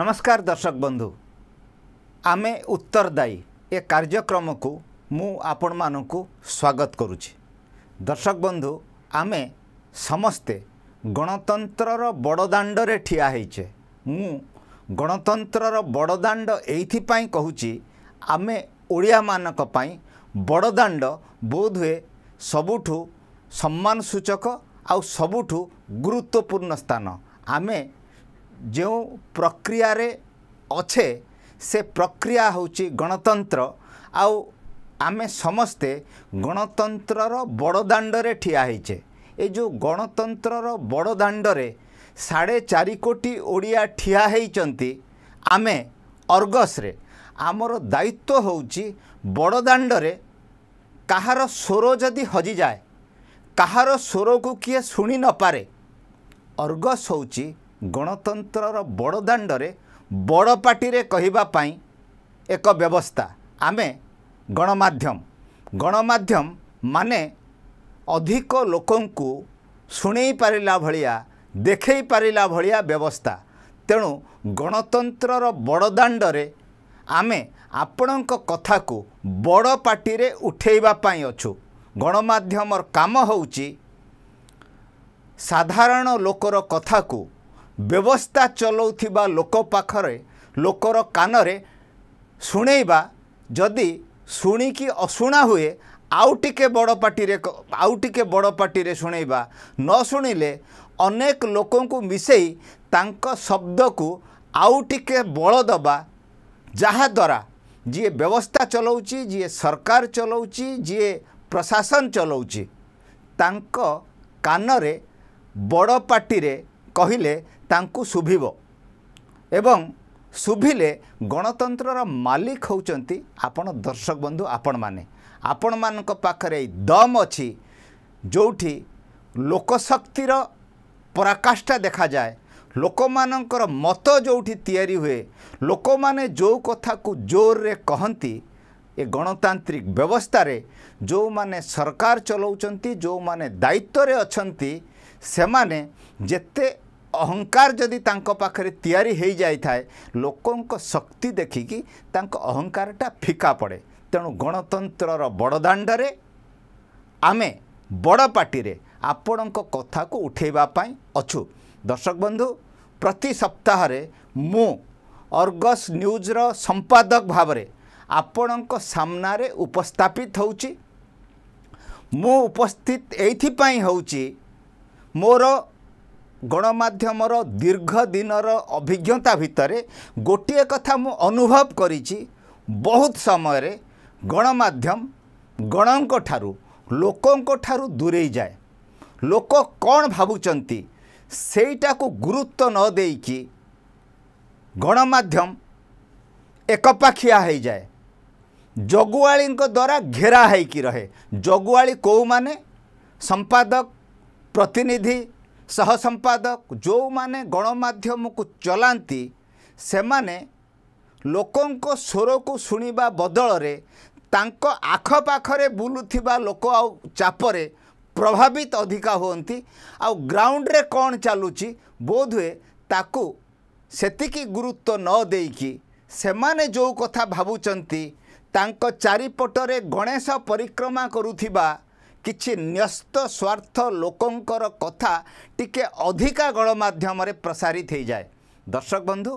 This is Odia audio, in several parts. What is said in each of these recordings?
ନମସ୍କାର ଦର୍ଶକ ବନ୍ଧୁ ଆମେ ଉତ୍ତରଦାୟୀ ଏ କାର୍ଯ୍ୟକ୍ରମକୁ ମୁଁ ଆପଣମାନଙ୍କୁ ସ୍ୱାଗତ କରୁଛି ଦର୍ଶକ ବନ୍ଧୁ ଆମେ ସମସ୍ତେ ଗଣତନ୍ତ୍ରର ବଡ଼ଦାଣ୍ଡରେ ଠିଆ ହେଇଛେ ମୁଁ ଗଣତନ୍ତ୍ରର ବଡ଼ଦାଣ୍ଡ ଏଇଥିପାଇଁ କହୁଛି ଆମେ ଓଡ଼ିଆମାନଙ୍କ ପାଇଁ ବଡ଼ଦାଣ୍ଡ ବୋଧହୁଏ ସବୁଠୁ ସମ୍ମାନସୂଚକ ଆଉ ସବୁଠୁ ଗୁରୁତ୍ୱପୂର୍ଣ୍ଣ ସ୍ଥାନ ଆମେ ଯେଉଁ ପ୍ରକ୍ରିୟାରେ ଅଛେ ସେ ପ୍ରକ୍ରିୟା ହେଉଛି ଗଣତନ୍ତ୍ର ଆଉ ଆମେ ସମସ୍ତେ ଗଣତନ୍ତ୍ରର ବଡ଼ଦାଣ୍ଡରେ ଠିଆ ହେଇଛେ ଏ ଯେଉଁ ଗଣତନ୍ତ୍ରର ବଡ଼ଦାଣ୍ଡରେ ସାଢ଼େ ଚାରି କୋଟି ଓଡ଼ିଆ ଠିଆ ହେଇଛନ୍ତି ଆମେ ଅର୍ଗସରେ ଆମର ଦାୟିତ୍ୱ ହେଉଛି ବଡ଼ଦାଣ୍ଡରେ କାହାର ସ୍ୱର ଯଦି ହଜିଯାଏ କାହାର ସ୍ୱରକୁ କିଏ ଶୁଣି ନପାରେ ଅର୍ଗସ ହେଉଛି ଗଣତନ୍ତ୍ରର ବଡ଼ ଦାଣ୍ଡରେ ବଡ଼ ପାଟିରେ କହିବା ପାଇଁ ଏକ ବ୍ୟବସ୍ଥା ଆମେ ଗଣମାଧ୍ୟମ ଗଣମାଧ୍ୟମ ମାନେ ଅଧିକ ଲୋକଙ୍କୁ ଶୁଣେଇ ପାରିଲା ଭଳିଆ ଦେଖେଇ ପାରିଲା ଭଳିଆ ବ୍ୟବସ୍ଥା ତେଣୁ ଗଣତନ୍ତ୍ରର ବଡ଼ ଦାଣ୍ଡରେ ଆମେ ଆପଣଙ୍କ କଥାକୁ ବଡ଼ ପାଟିରେ ଉଠେଇବା ପାଇଁ ଅଛୁ ଗଣମାଧ୍ୟମର କାମ ହେଉଛି ସାଧାରଣ ଲୋକର କଥାକୁ ବ୍ୟବସ୍ଥା ଚଲାଉଥିବା ଲୋକ ପାଖରେ ଲୋକର କାନରେ ଶୁଣେଇବା ଯଦି ଶୁଣିକି ଅଶୁଣା ହୁଏ ଆଉ ଟିକେ ବଡ଼ ପାଟିରେ ଆଉ ଟିକେ ବଡ଼ ପାଟିରେ ଶୁଣେଇବା ନ ଶୁଣିଲେ ଅନେକ ଲୋକଙ୍କୁ ମିଶେଇ ତାଙ୍କ ଶବ୍ଦକୁ ଆଉ ଟିକେ ବଳ ଦେବା ଯାହାଦ୍ୱାରା ଯିଏ ବ୍ୟବସ୍ଥା ଚଲାଉଛି ଯିଏ ସରକାର ଚଲାଉଛି ଯିଏ ପ୍ରଶାସନ ଚଲାଉଛି ତାଙ୍କ କାନରେ ବଡ଼ ପାଟିରେ କହିଲେ ତାଙ୍କୁ ଶୁଭିବ ଏବଂ ଶୁଭିଲେ ଗଣତନ୍ତ୍ରର ମାଲିକ ହେଉଛନ୍ତି ଆପଣ ଦର୍ଶକ ବନ୍ଧୁ ଆପଣମାନେ ଆପଣମାନଙ୍କ ପାଖରେ ଏଇ ଦମ୍ ଅଛି ଯେଉଁଠି ଲୋକଶକ୍ତିର ପରାକାଷ୍ଠା ଦେଖାଯାଏ ଲୋକମାନଙ୍କର ମତ ଯେଉଁଠି ତିଆରି ହୁଏ ଲୋକମାନେ ଯେଉଁ କଥାକୁ ଜୋରରେ କହନ୍ତି ଏ ଗଣତାନ୍ତ୍ରିକ ବ୍ୟବସ୍ଥାରେ ଯେଉଁମାନେ ସରକାର ଚଲାଉଛନ୍ତି ଯେଉଁମାନେ ଦାୟିତ୍ୱରେ ଅଛନ୍ତି ସେମାନେ ଯେତେ ଅହଙ୍କାର ଯଦି ତାଙ୍କ ପାଖରେ ତିଆରି ହୋଇଯାଇଥାଏ ଲୋକଙ୍କ ଶକ୍ତି ଦେଖିକି ତାଙ୍କ ଅହଙ୍କାରଟା ଫିକା ପଡ଼େ ତେଣୁ ଗଣତନ୍ତ୍ରର ବଡ଼ଦାଣ୍ଡରେ ଆମେ ବଡ଼ ପାର୍ଟିରେ ଆପଣଙ୍କ କଥାକୁ ଉଠାଇବା ପାଇଁ ଅଛୁ ଦର୍ଶକ ବନ୍ଧୁ ପ୍ରତି ସପ୍ତାହରେ ମୁଁ ଅର୍ଗସ୍ ନ୍ୟୁଜ୍ର ସମ୍ପାଦକ ଭାବରେ ଆପଣଙ୍କ ସାମ୍ନାରେ ଉପସ୍ଥାପିତ ହେଉଛି ମୁଁ ଉପସ୍ଥିତ ଏଇଥିପାଇଁ ହେଉଛି ମୋର ଗଣମାଧ୍ୟମର ଦୀର୍ଘ ଦିନର ଅଭିଜ୍ଞତା ଭିତରେ ଗୋଟିଏ କଥା ମୁଁ ଅନୁଭବ କରିଛି ବହୁତ ସମୟରେ ଗଣମାଧ୍ୟମ ଗଣଙ୍କ ଠାରୁ ଲୋକଙ୍କ ଠାରୁ ଦୂରେଇ ଯାଏ ଲୋକ କ'ଣ ଭାବୁଛନ୍ତି ସେଇଟାକୁ ଗୁରୁତ୍ୱ ନ ଦେଇକି ଗଣମାଧ୍ୟମ ଏକପାଖିଆ ହୋଇଯାଏ ଜଗୁଆଳିଙ୍କ ଦ୍ୱାରା ଘେରା ହୋଇକି ରହେ ଜଗୁଆଳି କେଉଁମାନେ ସମ୍ପାଦକ ପ୍ରତିନିଧି ସହସମ୍ପାଦକ ଯେଉଁମାନେ ଗଣମାଧ୍ୟମକୁ ଚଲାନ୍ତି ସେମାନେ ଲୋକଙ୍କ ସ୍ୱରକୁ ଶୁଣିବା ବଦଳରେ ତାଙ୍କ ଆଖପାଖରେ ବୁଲୁଥିବା ଲୋକ ଆଉ ଚାପରେ ପ୍ରଭାବିତ ଅଧିକା ହୁଅନ୍ତି ଆଉ ଗ୍ରାଉଣ୍ଡରେ କ'ଣ ଚାଲୁଛି ବୋଧହୁଏ ତାକୁ ସେତିକି ଗୁରୁତ୍ୱ ନ ଦେଇକି ସେମାନେ ଯେଉଁ କଥା ଭାବୁଛନ୍ତି ତାଙ୍କ ଚାରିପଟରେ ଗଣେଶ ପରିକ୍ରମା କରୁଥିବା କିଛି ନ୍ୟସ୍ତ ସ୍ୱାର୍ଥ ଲୋକଙ୍କର କଥା ଟିକେ ଅଧିକା ଗଣମାଧ୍ୟମରେ ପ୍ରସାରିତ ହୋଇଯାଏ ଦର୍ଶକ ବନ୍ଧୁ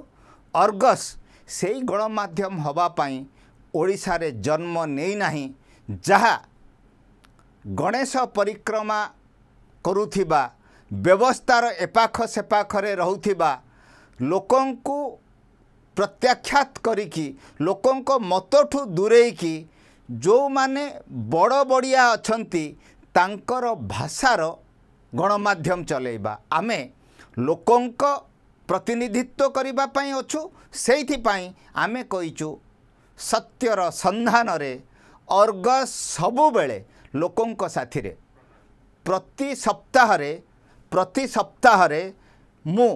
ଅର୍ଗସ୍ ସେଇ ଗଣମାଧ୍ୟମ ହେବା ପାଇଁ ଓଡ଼ିଶାରେ ଜନ୍ମ ନେଇନାହିଁ ଯାହା ଗଣେଶ ପରିକ୍ରମା କରୁଥିବା ବ୍ୟବସ୍ଥାର ଏପାଖ ସେପାଖରେ ରହୁଥିବା ଲୋକଙ୍କୁ ପ୍ରତ୍ୟାଖ୍ୟାତ କରିକି ଲୋକଙ୍କ ମତଠୁ ଦୂରେଇକି ଯେଉଁମାନେ ବଡ଼ ବଡ଼ିଆ ଅଛନ୍ତି ତାଙ୍କର ଭାଷାର ଗଣମାଧ୍ୟମ ଚଲେଇବା ଆମେ ଲୋକଙ୍କ ପ୍ରତିନିଧିତ୍ୱ କରିବା ପାଇଁ ଅଛୁ ସେଇଥିପାଇଁ ଆମେ କହିଛୁ ସତ୍ୟର ସନ୍ଧାନରେ ଅର୍ଗ ସବୁବେଳେ ଲୋକଙ୍କ ସାଥିରେ ପ୍ରତି ସପ୍ତାହରେ ପ୍ରତି ସପ୍ତାହରେ ମୁଁ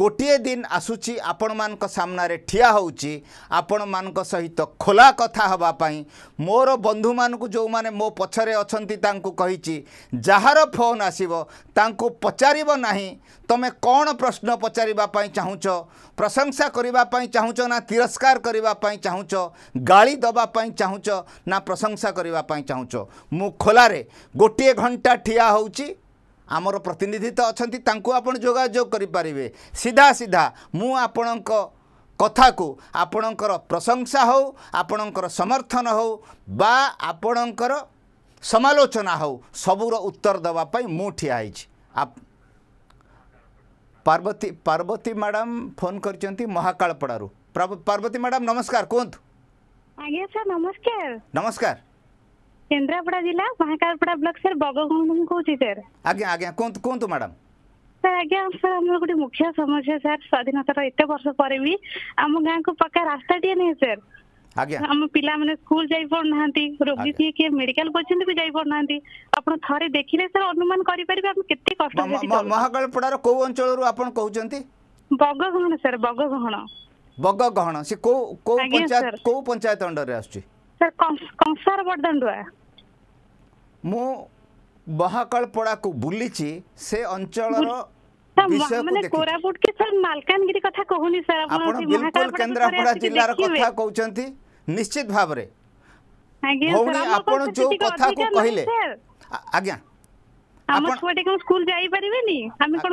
ଗୋଟିଏ ଦିନ ଆସୁଛି ଆପଣମାନଙ୍କ ସାମ୍ନାରେ ଠିଆ ହେଉଛି ଆପଣମାନଙ୍କ ସହିତ ଖୋଲା କଥା ହେବା ପାଇଁ ମୋର ବନ୍ଧୁମାନଙ୍କୁ ଯେଉଁମାନେ ମୋ ପଛରେ ଅଛନ୍ତି ତାଙ୍କୁ କହିଛି ଯାହାର ଫୋନ୍ ଆସିବ ତାଙ୍କୁ ପଚାରିବ ନାହିଁ ତୁମେ କ'ଣ ପ୍ରଶ୍ନ ପଚାରିବା ପାଇଁ ଚାହୁଁଛ ପ୍ରଶଂସା କରିବା ପାଇଁ ଚାହୁଁଛ ନା ତିରସ୍କାର କରିବା ପାଇଁ ଚାହୁଁଛ ଗାଳି ଦେବା ପାଇଁ ଚାହୁଁଛ ନା ପ୍ରଶଂସା କରିବା ପାଇଁ ଚାହୁଁଛ ମୁଁ ଖୋଲାରେ ଗୋଟିଏ ଘଣ୍ଟା ଠିଆ ହେଉଛି ଆମର ପ୍ରତିନିଧି ତ ଅଛନ୍ତି ତାଙ୍କୁ ଆପଣ ଯୋଗାଯୋଗ କରିପାରିବେ ସିଧା ସିଧା ମୁଁ ଆପଣଙ୍କ କଥାକୁ ଆପଣଙ୍କର ପ୍ରଶଂସା ହେଉ ଆପଣଙ୍କର ସମର୍ଥନ ହେଉ ବା ଆପଣଙ୍କର ସମାଲୋଚନା ହେଉ ସବୁର ଉତ୍ତର ଦେବା ପାଇଁ ମୁଁ ଠିଆ ହେଇଛି ପାର୍ବତୀ ପାର୍ବତୀ ମ୍ୟାଡ଼ାମ୍ ଫୋନ୍ କରିଛନ୍ତି ମହାକାଳପଡ଼ାରୁ ପାର୍ବତୀ ମ୍ୟାଡ଼ାମ୍ ନମସ୍କାର କୁହନ୍ତୁ ଆଜ୍ଞା ସାର୍ ନମସ୍କାର ନମସ୍କାର केंद्रापड़ा जिला महाकालपड़ा ब्लॉक सर बगगुंडम कोची सर आगे आगे कोंत कोंत मैडम सर आगे हम सर हम लोगों मुख्य समस्या सर स्वाधीनता का इतने वर्ष पर भी हम गांव को पक्का रास्ता दिए नहीं सर आगे हम पिला माने स्कूल जाई पर नहांती रोगी थी के मेडिकल पहुंचन भी जाई पर नहांती अपन थारे देखिले सर अनुमान करि परबे हम कित्ते कष्ट से महाकालपड़ा रो को अंचल रो अपन कहउचंती बगगहण सर बगगहण बगगहण से को को पंचायत को पंचायत अंडर रे आछी सर कंसार बडन रो ମୁଁ ମହାକାଳପଡ଼ାକୁ ବୁଲିଛି ସେ ଅଞ୍ଚଳର କୋରାପୁଟ କି ସାର୍ ମାଲକାନଗିରି କଥା କହୁନି ସାର୍ ଆପଣ ବିଲକୁଲ କେନ୍ଦ୍ରାପଡ଼ା ଜିଲ୍ଲାର କଥା କହୁଛନ୍ତି ନିଶ୍ଚିତ ଭାବରେ ଭଉଣୀ ଆପଣ ଯୋଉ କଥାକୁ କହିଲେ ଆଜ୍ଞା ଆମ ଛୁଆ ଟିକେ ସ୍କୁଲ ଯାଇପାରିବେନି ଆମେ କଣ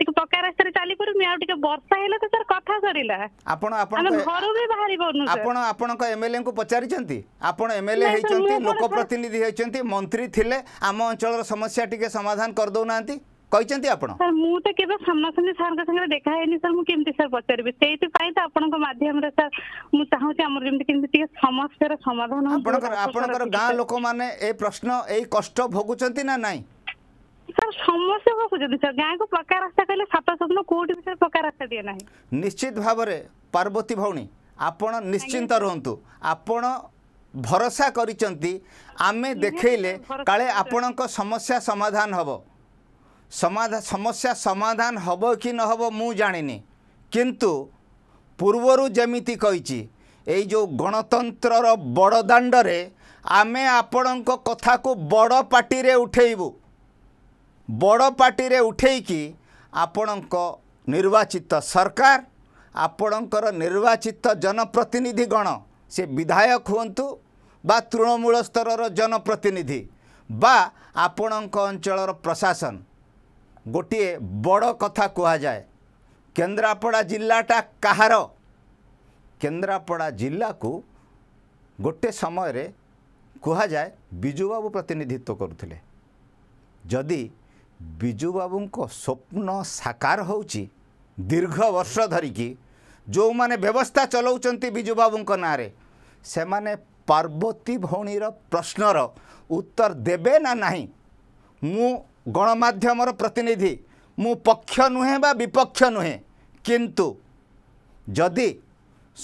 ଟିକେ ପକ୍କା ରାସ୍ତାରେ ପାରିବୁନି ଆଉ ଟିକେ ବର୍ଷା ହେଲେ ତ ସାର୍ କଥା ସରିଲା ଆପଣ ଆପଣ ଘରୁ ବି ବାହାରି ପାରୁନୁ ଆପଣ ଆପଣଙ୍କ ଏମଏଲଏ ଙ୍କୁ ପଚାରିଛନ୍ତି ଆପଣ ଏମଏଲଏ ହେଇଛନ୍ତି ଲୋକ ପ୍ରତିନିଧି ହେଇଛନ୍ତି ମନ୍ତ୍ରୀ ଥିଲେ ଆମ ଅଞ୍ଚଳର ସମସ୍ୟା ଟିକେ ସମାଧାନ କରିଦଉନାହାନ୍ତି କହିଛନ୍ତି ଆପଣ ସାର୍ ମୁଁ ତ କେବେ ସମସ୍ତଙ୍କ ସାର୍ଙ୍କ ସାଙ୍ଗରେ ଦେଖା ହେଇନି ସାର୍ ମୁଁ କେମିତି ସାର୍ ପଚାରିବି ସେଇଥିପାଇଁ ତ ଆପଣଙ୍କ ମାଧ୍ୟମରେ ସାର୍ ମୁଁ ଚାହୁଁଛି ଆମର ଯେମିତି କେମିତି ଟିକେ ସମସ୍ୟାର ସମାଧାନ ଆପଣଙ୍କର ଆପଣଙ୍କର ଗାଁ ଲୋକମାନେ ଏ ପ୍ରଶ୍ନ ଏଇ କଷ୍ଟ ଭୋଗୁଛନ୍ତି ନା ନାହିଁ ସାର୍ ସମସ୍ତେ ଭୋଗୁଛନ୍ତି ସାର୍ ଗାଁକୁ ପକ୍କା ରାସ୍ତା କହିଲେ ସାତ ସ୍ୱପ୍ନ କୋଉଠି ବି ସାର୍ ପକ୍କା ରାସ୍ତାଟିଏ ନାହିଁ ନିଶ୍ଚିତ ଭାବରେ ପାର୍ବତୀ ଭଉଣୀ ଆପଣ ନିଶ୍ଚିନ୍ତ ରୁହନ୍ତୁ ଆପଣ ଭରସା କରିଛନ୍ତି ଆମେ ଦେଖେଇଲେ କାଳେ ଆପଣଙ୍କ ସମସ୍ୟା ସମାଧାନ ହେବ ସମାଧାନ ସମସ୍ୟା ସମାଧାନ ହେବ କି ନ ହେବ ମୁଁ ଜାଣିନି କିନ୍ତୁ ପୂର୍ବରୁ ଯେମିତି କହିଛି ଏଇ ଯେଉଁ ଗଣତନ୍ତ୍ରର ବଡ଼ ଦାଣ୍ଡରେ ଆମେ ଆପଣଙ୍କ କଥାକୁ ବଡ଼ ପାଟିରେ ଉଠେଇବୁ ବଡ଼ ପାର୍ଟିରେ ଉଠେଇକି ଆପଣଙ୍କ ନିର୍ବାଚିତ ସରକାର ଆପଣଙ୍କର ନିର୍ବାଚିତ ଜନପ୍ରତିନିଧିଗଣ ସେ ବିଧାୟକ ହୁଅନ୍ତୁ ବା ତୃଣମୂଳ ସ୍ତରର ଜନପ୍ରତିନିଧି ବା ଆପଣଙ୍କ ଅଞ୍ଚଳର ପ୍ରଶାସନ ଗୋଟିଏ ବଡ଼ କଥା କୁହାଯାଏ କେନ୍ଦ୍ରାପଡ଼ା ଜିଲ୍ଲାଟା କାହାର କେନ୍ଦ୍ରାପଡ଼ା ଜିଲ୍ଲାକୁ ଗୋଟେ ସମୟରେ କୁହାଯାଏ ବିଜୁବାବୁ ପ୍ରତିନିଧିତ୍ୱ କରୁଥିଲେ ଯଦି ବିଜୁବାବୁଙ୍କ ସ୍ୱପ୍ନ ସାକାର ହେଉଛି ଦୀର୍ଘ ବର୍ଷ ଧରିକି ଯେଉଁମାନେ ବ୍ୟବସ୍ଥା ଚଲାଉଛନ୍ତି ବିଜୁବାବୁଙ୍କ ନାଁରେ ସେମାନେ ପାର୍ବତୀ ଭଉଣୀର ପ୍ରଶ୍ନର ଉତ୍ତର ଦେବେ ନା ନାହିଁ ମୁଁ ଗଣମାଧ୍ୟମର ପ୍ରତିନିଧି ମୁଁ ପକ୍ଷ ନୁହେଁ ବା ବିପକ୍ଷ ନୁହେଁ କିନ୍ତୁ ଯଦି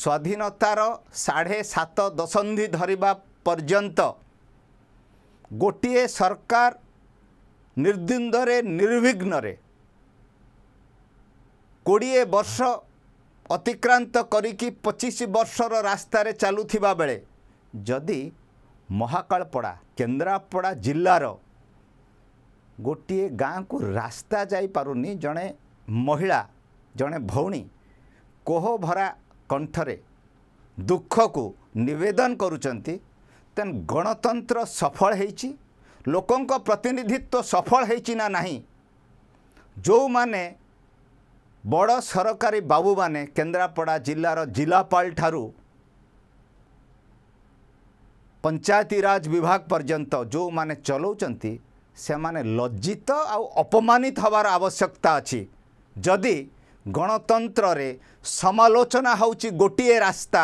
ସ୍ୱାଧୀନତାର ସାଢ଼େ ସାତ ଦଶନ୍ଧି ଧରିବା ପର୍ଯ୍ୟନ୍ତ ଗୋଟିଏ ସରକାର ନିର୍ଦ୍ଦିନ୍ଦରେ ନିର୍ବିଘ୍ନରେ କୋଡ଼ିଏ ବର୍ଷ ଅତିକ୍ରାନ୍ତ କରିକି ପଚିଶ ବର୍ଷର ରାସ୍ତାରେ ଚାଲୁଥିବା ବେଳେ ଯଦି ମହାକାଳପଡ଼ା କେନ୍ଦ୍ରାପଡ଼ା ଜିଲ୍ଲାର ଗୋଟିଏ ଗାଁକୁ ରାସ୍ତା ଯାଇପାରୁନି ଜଣେ ମହିଳା ଜଣେ ଭଉଣୀ କୋହଭରା କଣ୍ଠରେ ଦୁଃଖକୁ ନିବେଦନ କରୁଛନ୍ତି ତେଣୁ ଗଣତନ୍ତ୍ର ସଫଳ ହୋଇଛି ଲୋକଙ୍କ ପ୍ରତିନିଧିତ୍ୱ ସଫଳ ହୋଇଛି ନା ନାହିଁ ଯେଉଁମାନେ ବଡ଼ ସରକାରୀ ବାବୁମାନେ କେନ୍ଦ୍ରାପଡ଼ା ଜିଲ୍ଲାର ଜିଲ୍ଲାପାଳ ଠାରୁ ପଞ୍ଚାୟତିରାଜ ବିଭାଗ ପର୍ଯ୍ୟନ୍ତ ଯେଉଁମାନେ ଚଲାଉଛନ୍ତି ସେମାନେ ଲଜ୍ଜିତ ଆଉ ଅପମାନିତ ହେବାର ଆବଶ୍ୟକତା ଅଛି ଯଦି ଗଣତନ୍ତ୍ରରେ ସମାଲୋଚନା ହେଉଛି ଗୋଟିଏ ରାସ୍ତା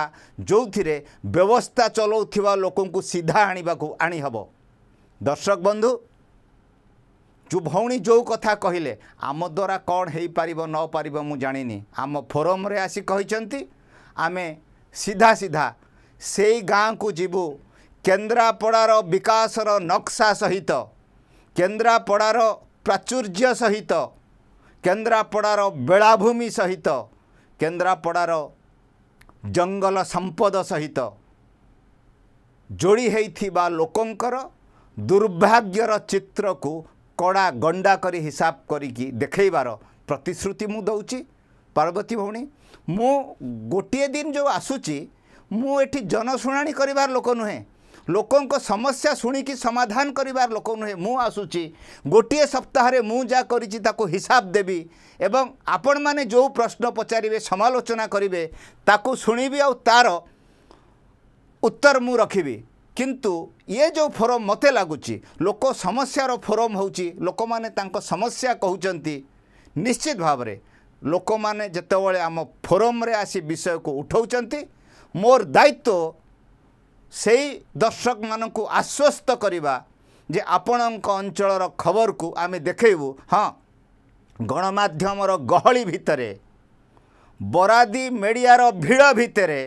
ଯେଉଁଥିରେ ବ୍ୟବସ୍ଥା ଚଲାଉଥିବା ଲୋକଙ୍କୁ ସିଧା ଆଣିବାକୁ ଆଣିହେବ ଦର୍ଶକ ବନ୍ଧୁ ଯେଉଁ ଭଉଣୀ ଯେଉଁ କଥା କହିଲେ ଆମ ଦ୍ୱାରା କ'ଣ ହେଇପାରିବ ନ ପାରିବ ମୁଁ ଜାଣିନି ଆମ ଫୋରମ୍ରେ ଆସି କହିଛନ୍ତି ଆମେ ସିଧା ସିଧା ସେଇ ଗାଁକୁ ଯିବୁ କେନ୍ଦ୍ରାପଡ଼ାର ବିକାଶର ନକ୍ସା ସହିତ କେନ୍ଦ୍ରାପଡ଼ାର ପ୍ରାଚୁର୍ଯ୍ୟ ସହିତ କେନ୍ଦ୍ରାପଡ଼ାର ବେଳାଭୂମି ସହିତ କେନ୍ଦ୍ରାପଡ଼ାର ଜଙ୍ଗଲ ସମ୍ପଦ ସହିତ ଯୋଡ଼ି ହେଇଥିବା ଲୋକଙ୍କର ଦୁର୍ଭାଗ୍ୟର ଚିତ୍ରକୁ କଡ଼ା ଗଣ୍ଡା କରି ହିସାବ କରିକି ଦେଖାଇବାର ପ୍ରତିଶ୍ରୁତି ମୁଁ ଦେଉଛି ପାର୍ବତୀ ଭଉଣୀ ମୁଁ ଗୋଟିଏ ଦିନ ଯେଉଁ ଆସୁଛି ମୁଁ ଏଠି ଜନଶୁଣାଣି କରିବାର ଲୋକ ନୁହେଁ ଲୋକଙ୍କ ସମସ୍ୟା ଶୁଣିକି ସମାଧାନ କରିବାର ଲୋକ ନୁହେଁ ମୁଁ ଆସୁଛି ଗୋଟିଏ ସପ୍ତାହରେ ମୁଁ ଯାହା କରିଛି ତାକୁ ହିସାବ ଦେବି ଏବଂ ଆପଣମାନେ ଯେଉଁ ପ୍ରଶ୍ନ ପଚାରିବେ ସମାଲୋଚନା କରିବେ ତାକୁ ଶୁଣିବି ଆଉ ତା'ର ଉତ୍ତର ମୁଁ ରଖିବି କିନ୍ତୁ ଇଏ ଯେଉଁ ଫୋରମ୍ ମୋତେ ଲାଗୁଛି ଲୋକ ସମସ୍ୟାର ଫୋରମ୍ ହେଉଛି ଲୋକମାନେ ତାଙ୍କ ସମସ୍ୟା କହୁଛନ୍ତି ନିଶ୍ଚିତ ଭାବରେ ଲୋକମାନେ ଯେତେବେଳେ ଆମ ଫୋରମ୍ରେ ଆସି ବିଷୟକୁ ଉଠାଉଛନ୍ତି ମୋର ଦାୟିତ୍ୱ ସେଇ ଦର୍ଶକମାନଙ୍କୁ ଆଶ୍ୱସ୍ତ କରିବା ଯେ ଆପଣଙ୍କ ଅଞ୍ଚଳର ଖବରକୁ ଆମେ ଦେଖେଇବୁ ହଁ ଗଣମାଧ୍ୟମର ଗହଳି ଭିତରେ ବରାଦି ମିଡ଼ିଆର ଭିଡ଼ ଭିତରେ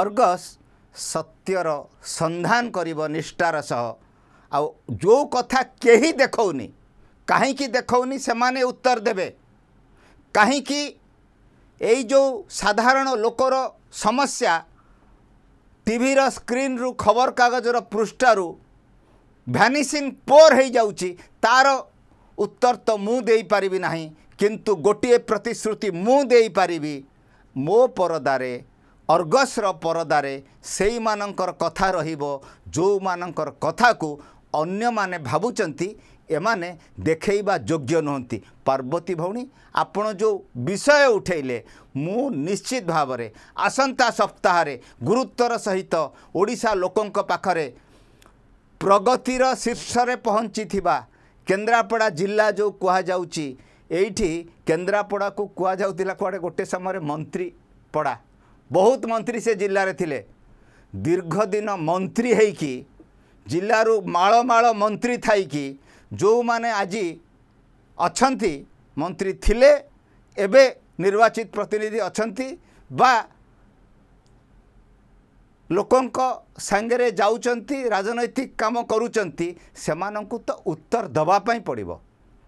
ଅର୍ଗସ୍ ସତ୍ୟର ସନ୍ଧାନ କରିବ ନିଷ୍ଠାର ସହ ଆଉ ଯେଉଁ କଥା କେହି ଦେଖଉନି କାହିଁକି ଦେଖଉନି ସେମାନେ ଉତ୍ତର ଦେବେ କାହିଁକି ଏଇ ଯେଉଁ ସାଧାରଣ ଲୋକର ସମସ୍ୟା ଟିଭିର ସ୍କ୍ରିନ୍ରୁ ଖବରକାଗଜର ପୃଷ୍ଠାରୁ ଭ୍ୟାନିସିଂ ପୋର୍ ହୋଇଯାଉଛି ତା'ର ଉତ୍ତର ତ ମୁଁ ଦେଇପାରିବି ନାହିଁ କିନ୍ତୁ ଗୋଟିଏ ପ୍ରତିଶ୍ରୁତି ମୁଁ ଦେଇପାରିବି ମୋ ପରଦାରେ ଅର୍ଗସର ପରଦାରେ ସେଇମାନଙ୍କର କଥା ରହିବ ଯେଉଁମାନଙ୍କର କଥାକୁ ଅନ୍ୟମାନେ ଭାବୁଛନ୍ତି ଏମାନେ ଦେଖେଇବା ଯୋଗ୍ୟ ନୁହନ୍ତି ପାର୍ବତୀ ଭଉଣୀ ଆପଣ ଯେଉଁ ବିଷୟ ଉଠେଇଲେ ମୁଁ ନିଶ୍ଚିତ ଭାବରେ ଆସନ୍ତା ସପ୍ତାହରେ ଗୁରୁତ୍ୱର ସହିତ ଓଡ଼ିଶା ଲୋକଙ୍କ ପାଖରେ ପ୍ରଗତିର ଶୀର୍ଷରେ ପହଞ୍ଚିଥିବା କେନ୍ଦ୍ରାପଡ଼ା ଜିଲ୍ଲା ଯେଉଁ କୁହାଯାଉଛି ଏଇଠି କେନ୍ଦ୍ରାପଡ଼ାକୁ କୁହାଯାଉଥିଲା କୁଆଡ଼େ ଗୋଟେ ସମୟରେ ମନ୍ତ୍ରୀପଡ଼ା ବହୁତ ମନ୍ତ୍ରୀ ସେ ଜିଲ୍ଲାରେ ଥିଲେ ଦୀର୍ଘ ଦିନ ମନ୍ତ୍ରୀ ହେଇକି ଜିଲ୍ଲାରୁ ମାଳ ମାଳ ମନ୍ତ୍ରୀ ଥାଇକି ଯେଉଁମାନେ ଆଜି ଅଛନ୍ତି ମନ୍ତ୍ରୀ ଥିଲେ ଏବେ ନିର୍ବାଚିତ ପ୍ରତିନିଧି ଅଛନ୍ତି ବା ଲୋକଙ୍କ ସାଙ୍ଗରେ ଯାଉଛନ୍ତି ରାଜନୈତିକ କାମ କରୁଛନ୍ତି ସେମାନଙ୍କୁ ତ ଉତ୍ତର ଦେବା ପାଇଁ ପଡ଼ିବ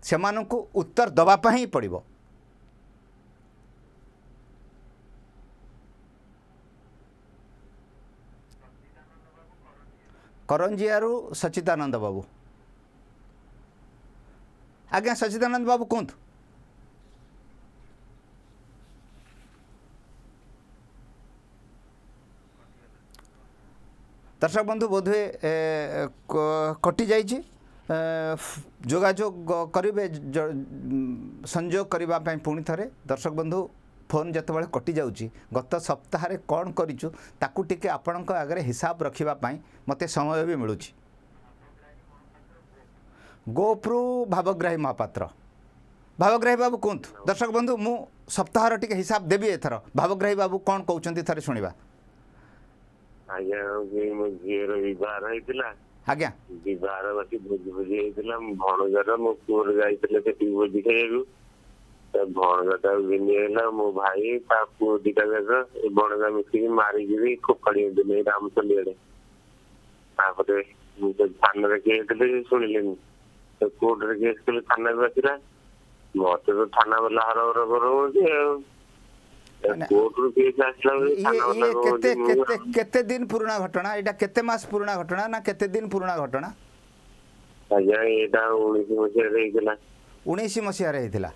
ସେମାନଙ୍କୁ ଉତ୍ତର ଦେବା ପାଇଁ ହିଁ ପଡ଼ିବ କରଞ୍ଜିଆରୁ ସଚିଦାନନ୍ଦ ବାବୁ ଆଜ୍ଞା ସଚିଦାନନ୍ଦ ବାବୁ କୁହନ୍ତୁ ଦର୍ଶକ ବନ୍ଧୁ ବୋଧହୁଏ କଟିଯାଇଛି ଯୋଗାଯୋଗ କରିବେ ସଂଯୋଗ କରିବା ପାଇଁ ପୁଣି ଥରେ ଦର୍ଶକ ବନ୍ଧୁ ଫୋନ୍ ଯେତେବେଳେ କଟିଯାଉଛି ଗତ ସପ୍ତାହରେ କ'ଣ କରିଛୁ ତାକୁ ଟିକେ ଆପଣଙ୍କ ଆଗରେ ହିସାବ ରଖିବା ପାଇଁ ମୋତେ ସମୟ ବି ମିଳୁଛି ଗୋପ୍ରୁ ଭାବଗ୍ରାହୀ ମହାପାତ୍ର ଭାବଗ୍ରାହୀ ବାବୁ କୁହନ୍ତୁ ଦର୍ଶକ ବନ୍ଧୁ ମୁଁ ସପ୍ତାହର ଟିକେ ହିସାବ ଦେବି ଏଥର ଭାବଗ୍ରାହୀ ବାବୁ କ'ଣ କହୁଛନ୍ତି ଥରେ ଶୁଣିବା ଆଜ୍ଞା ଆଜ୍ଞା ଯାଇଥିଲେ ଯାଇଥିଲେ ଭୋଜି ଖାଇବାକୁ ବଣଗଦା ଘିନି ହେଲା ମୋ ଭାଇ ତା ପୁଅ ଦିଟା ଯାକ ଏ ବଣଗା ମିଶିକି ମାରିକିରି ଫୋପାଡ଼ିଦେଲେ ରାମଚଣ୍ଡୀ ଆଡ଼େ ତାପରେ ଥାନାରେ କେସ୍ ଦେଲେ ଶୁଣିଲେନି କୋର୍ଟରେ କେସ୍ କଲେ ଥାନାକୁ ଆସିଲା ମତେ ତ ଥାନା ବାଲା ହରବର କରଉଛି ଆଉ କେତେ ଦିନ ପୁରୁଣା ଘଟଣା ଏଇଟା କେତେ ମାସ ପୁରୁଣା ଘଟଣା ନା କେତେ ଦିନ ପୁରୁଣା ଘଟଣା ଆଜ୍ଞା ଏଇଟା ଉଣେଇଶ ମସିହାରେ ହେଇଥିଲା ଉଣେଇଶ ମସିହାରେ ହେଇଥିଲା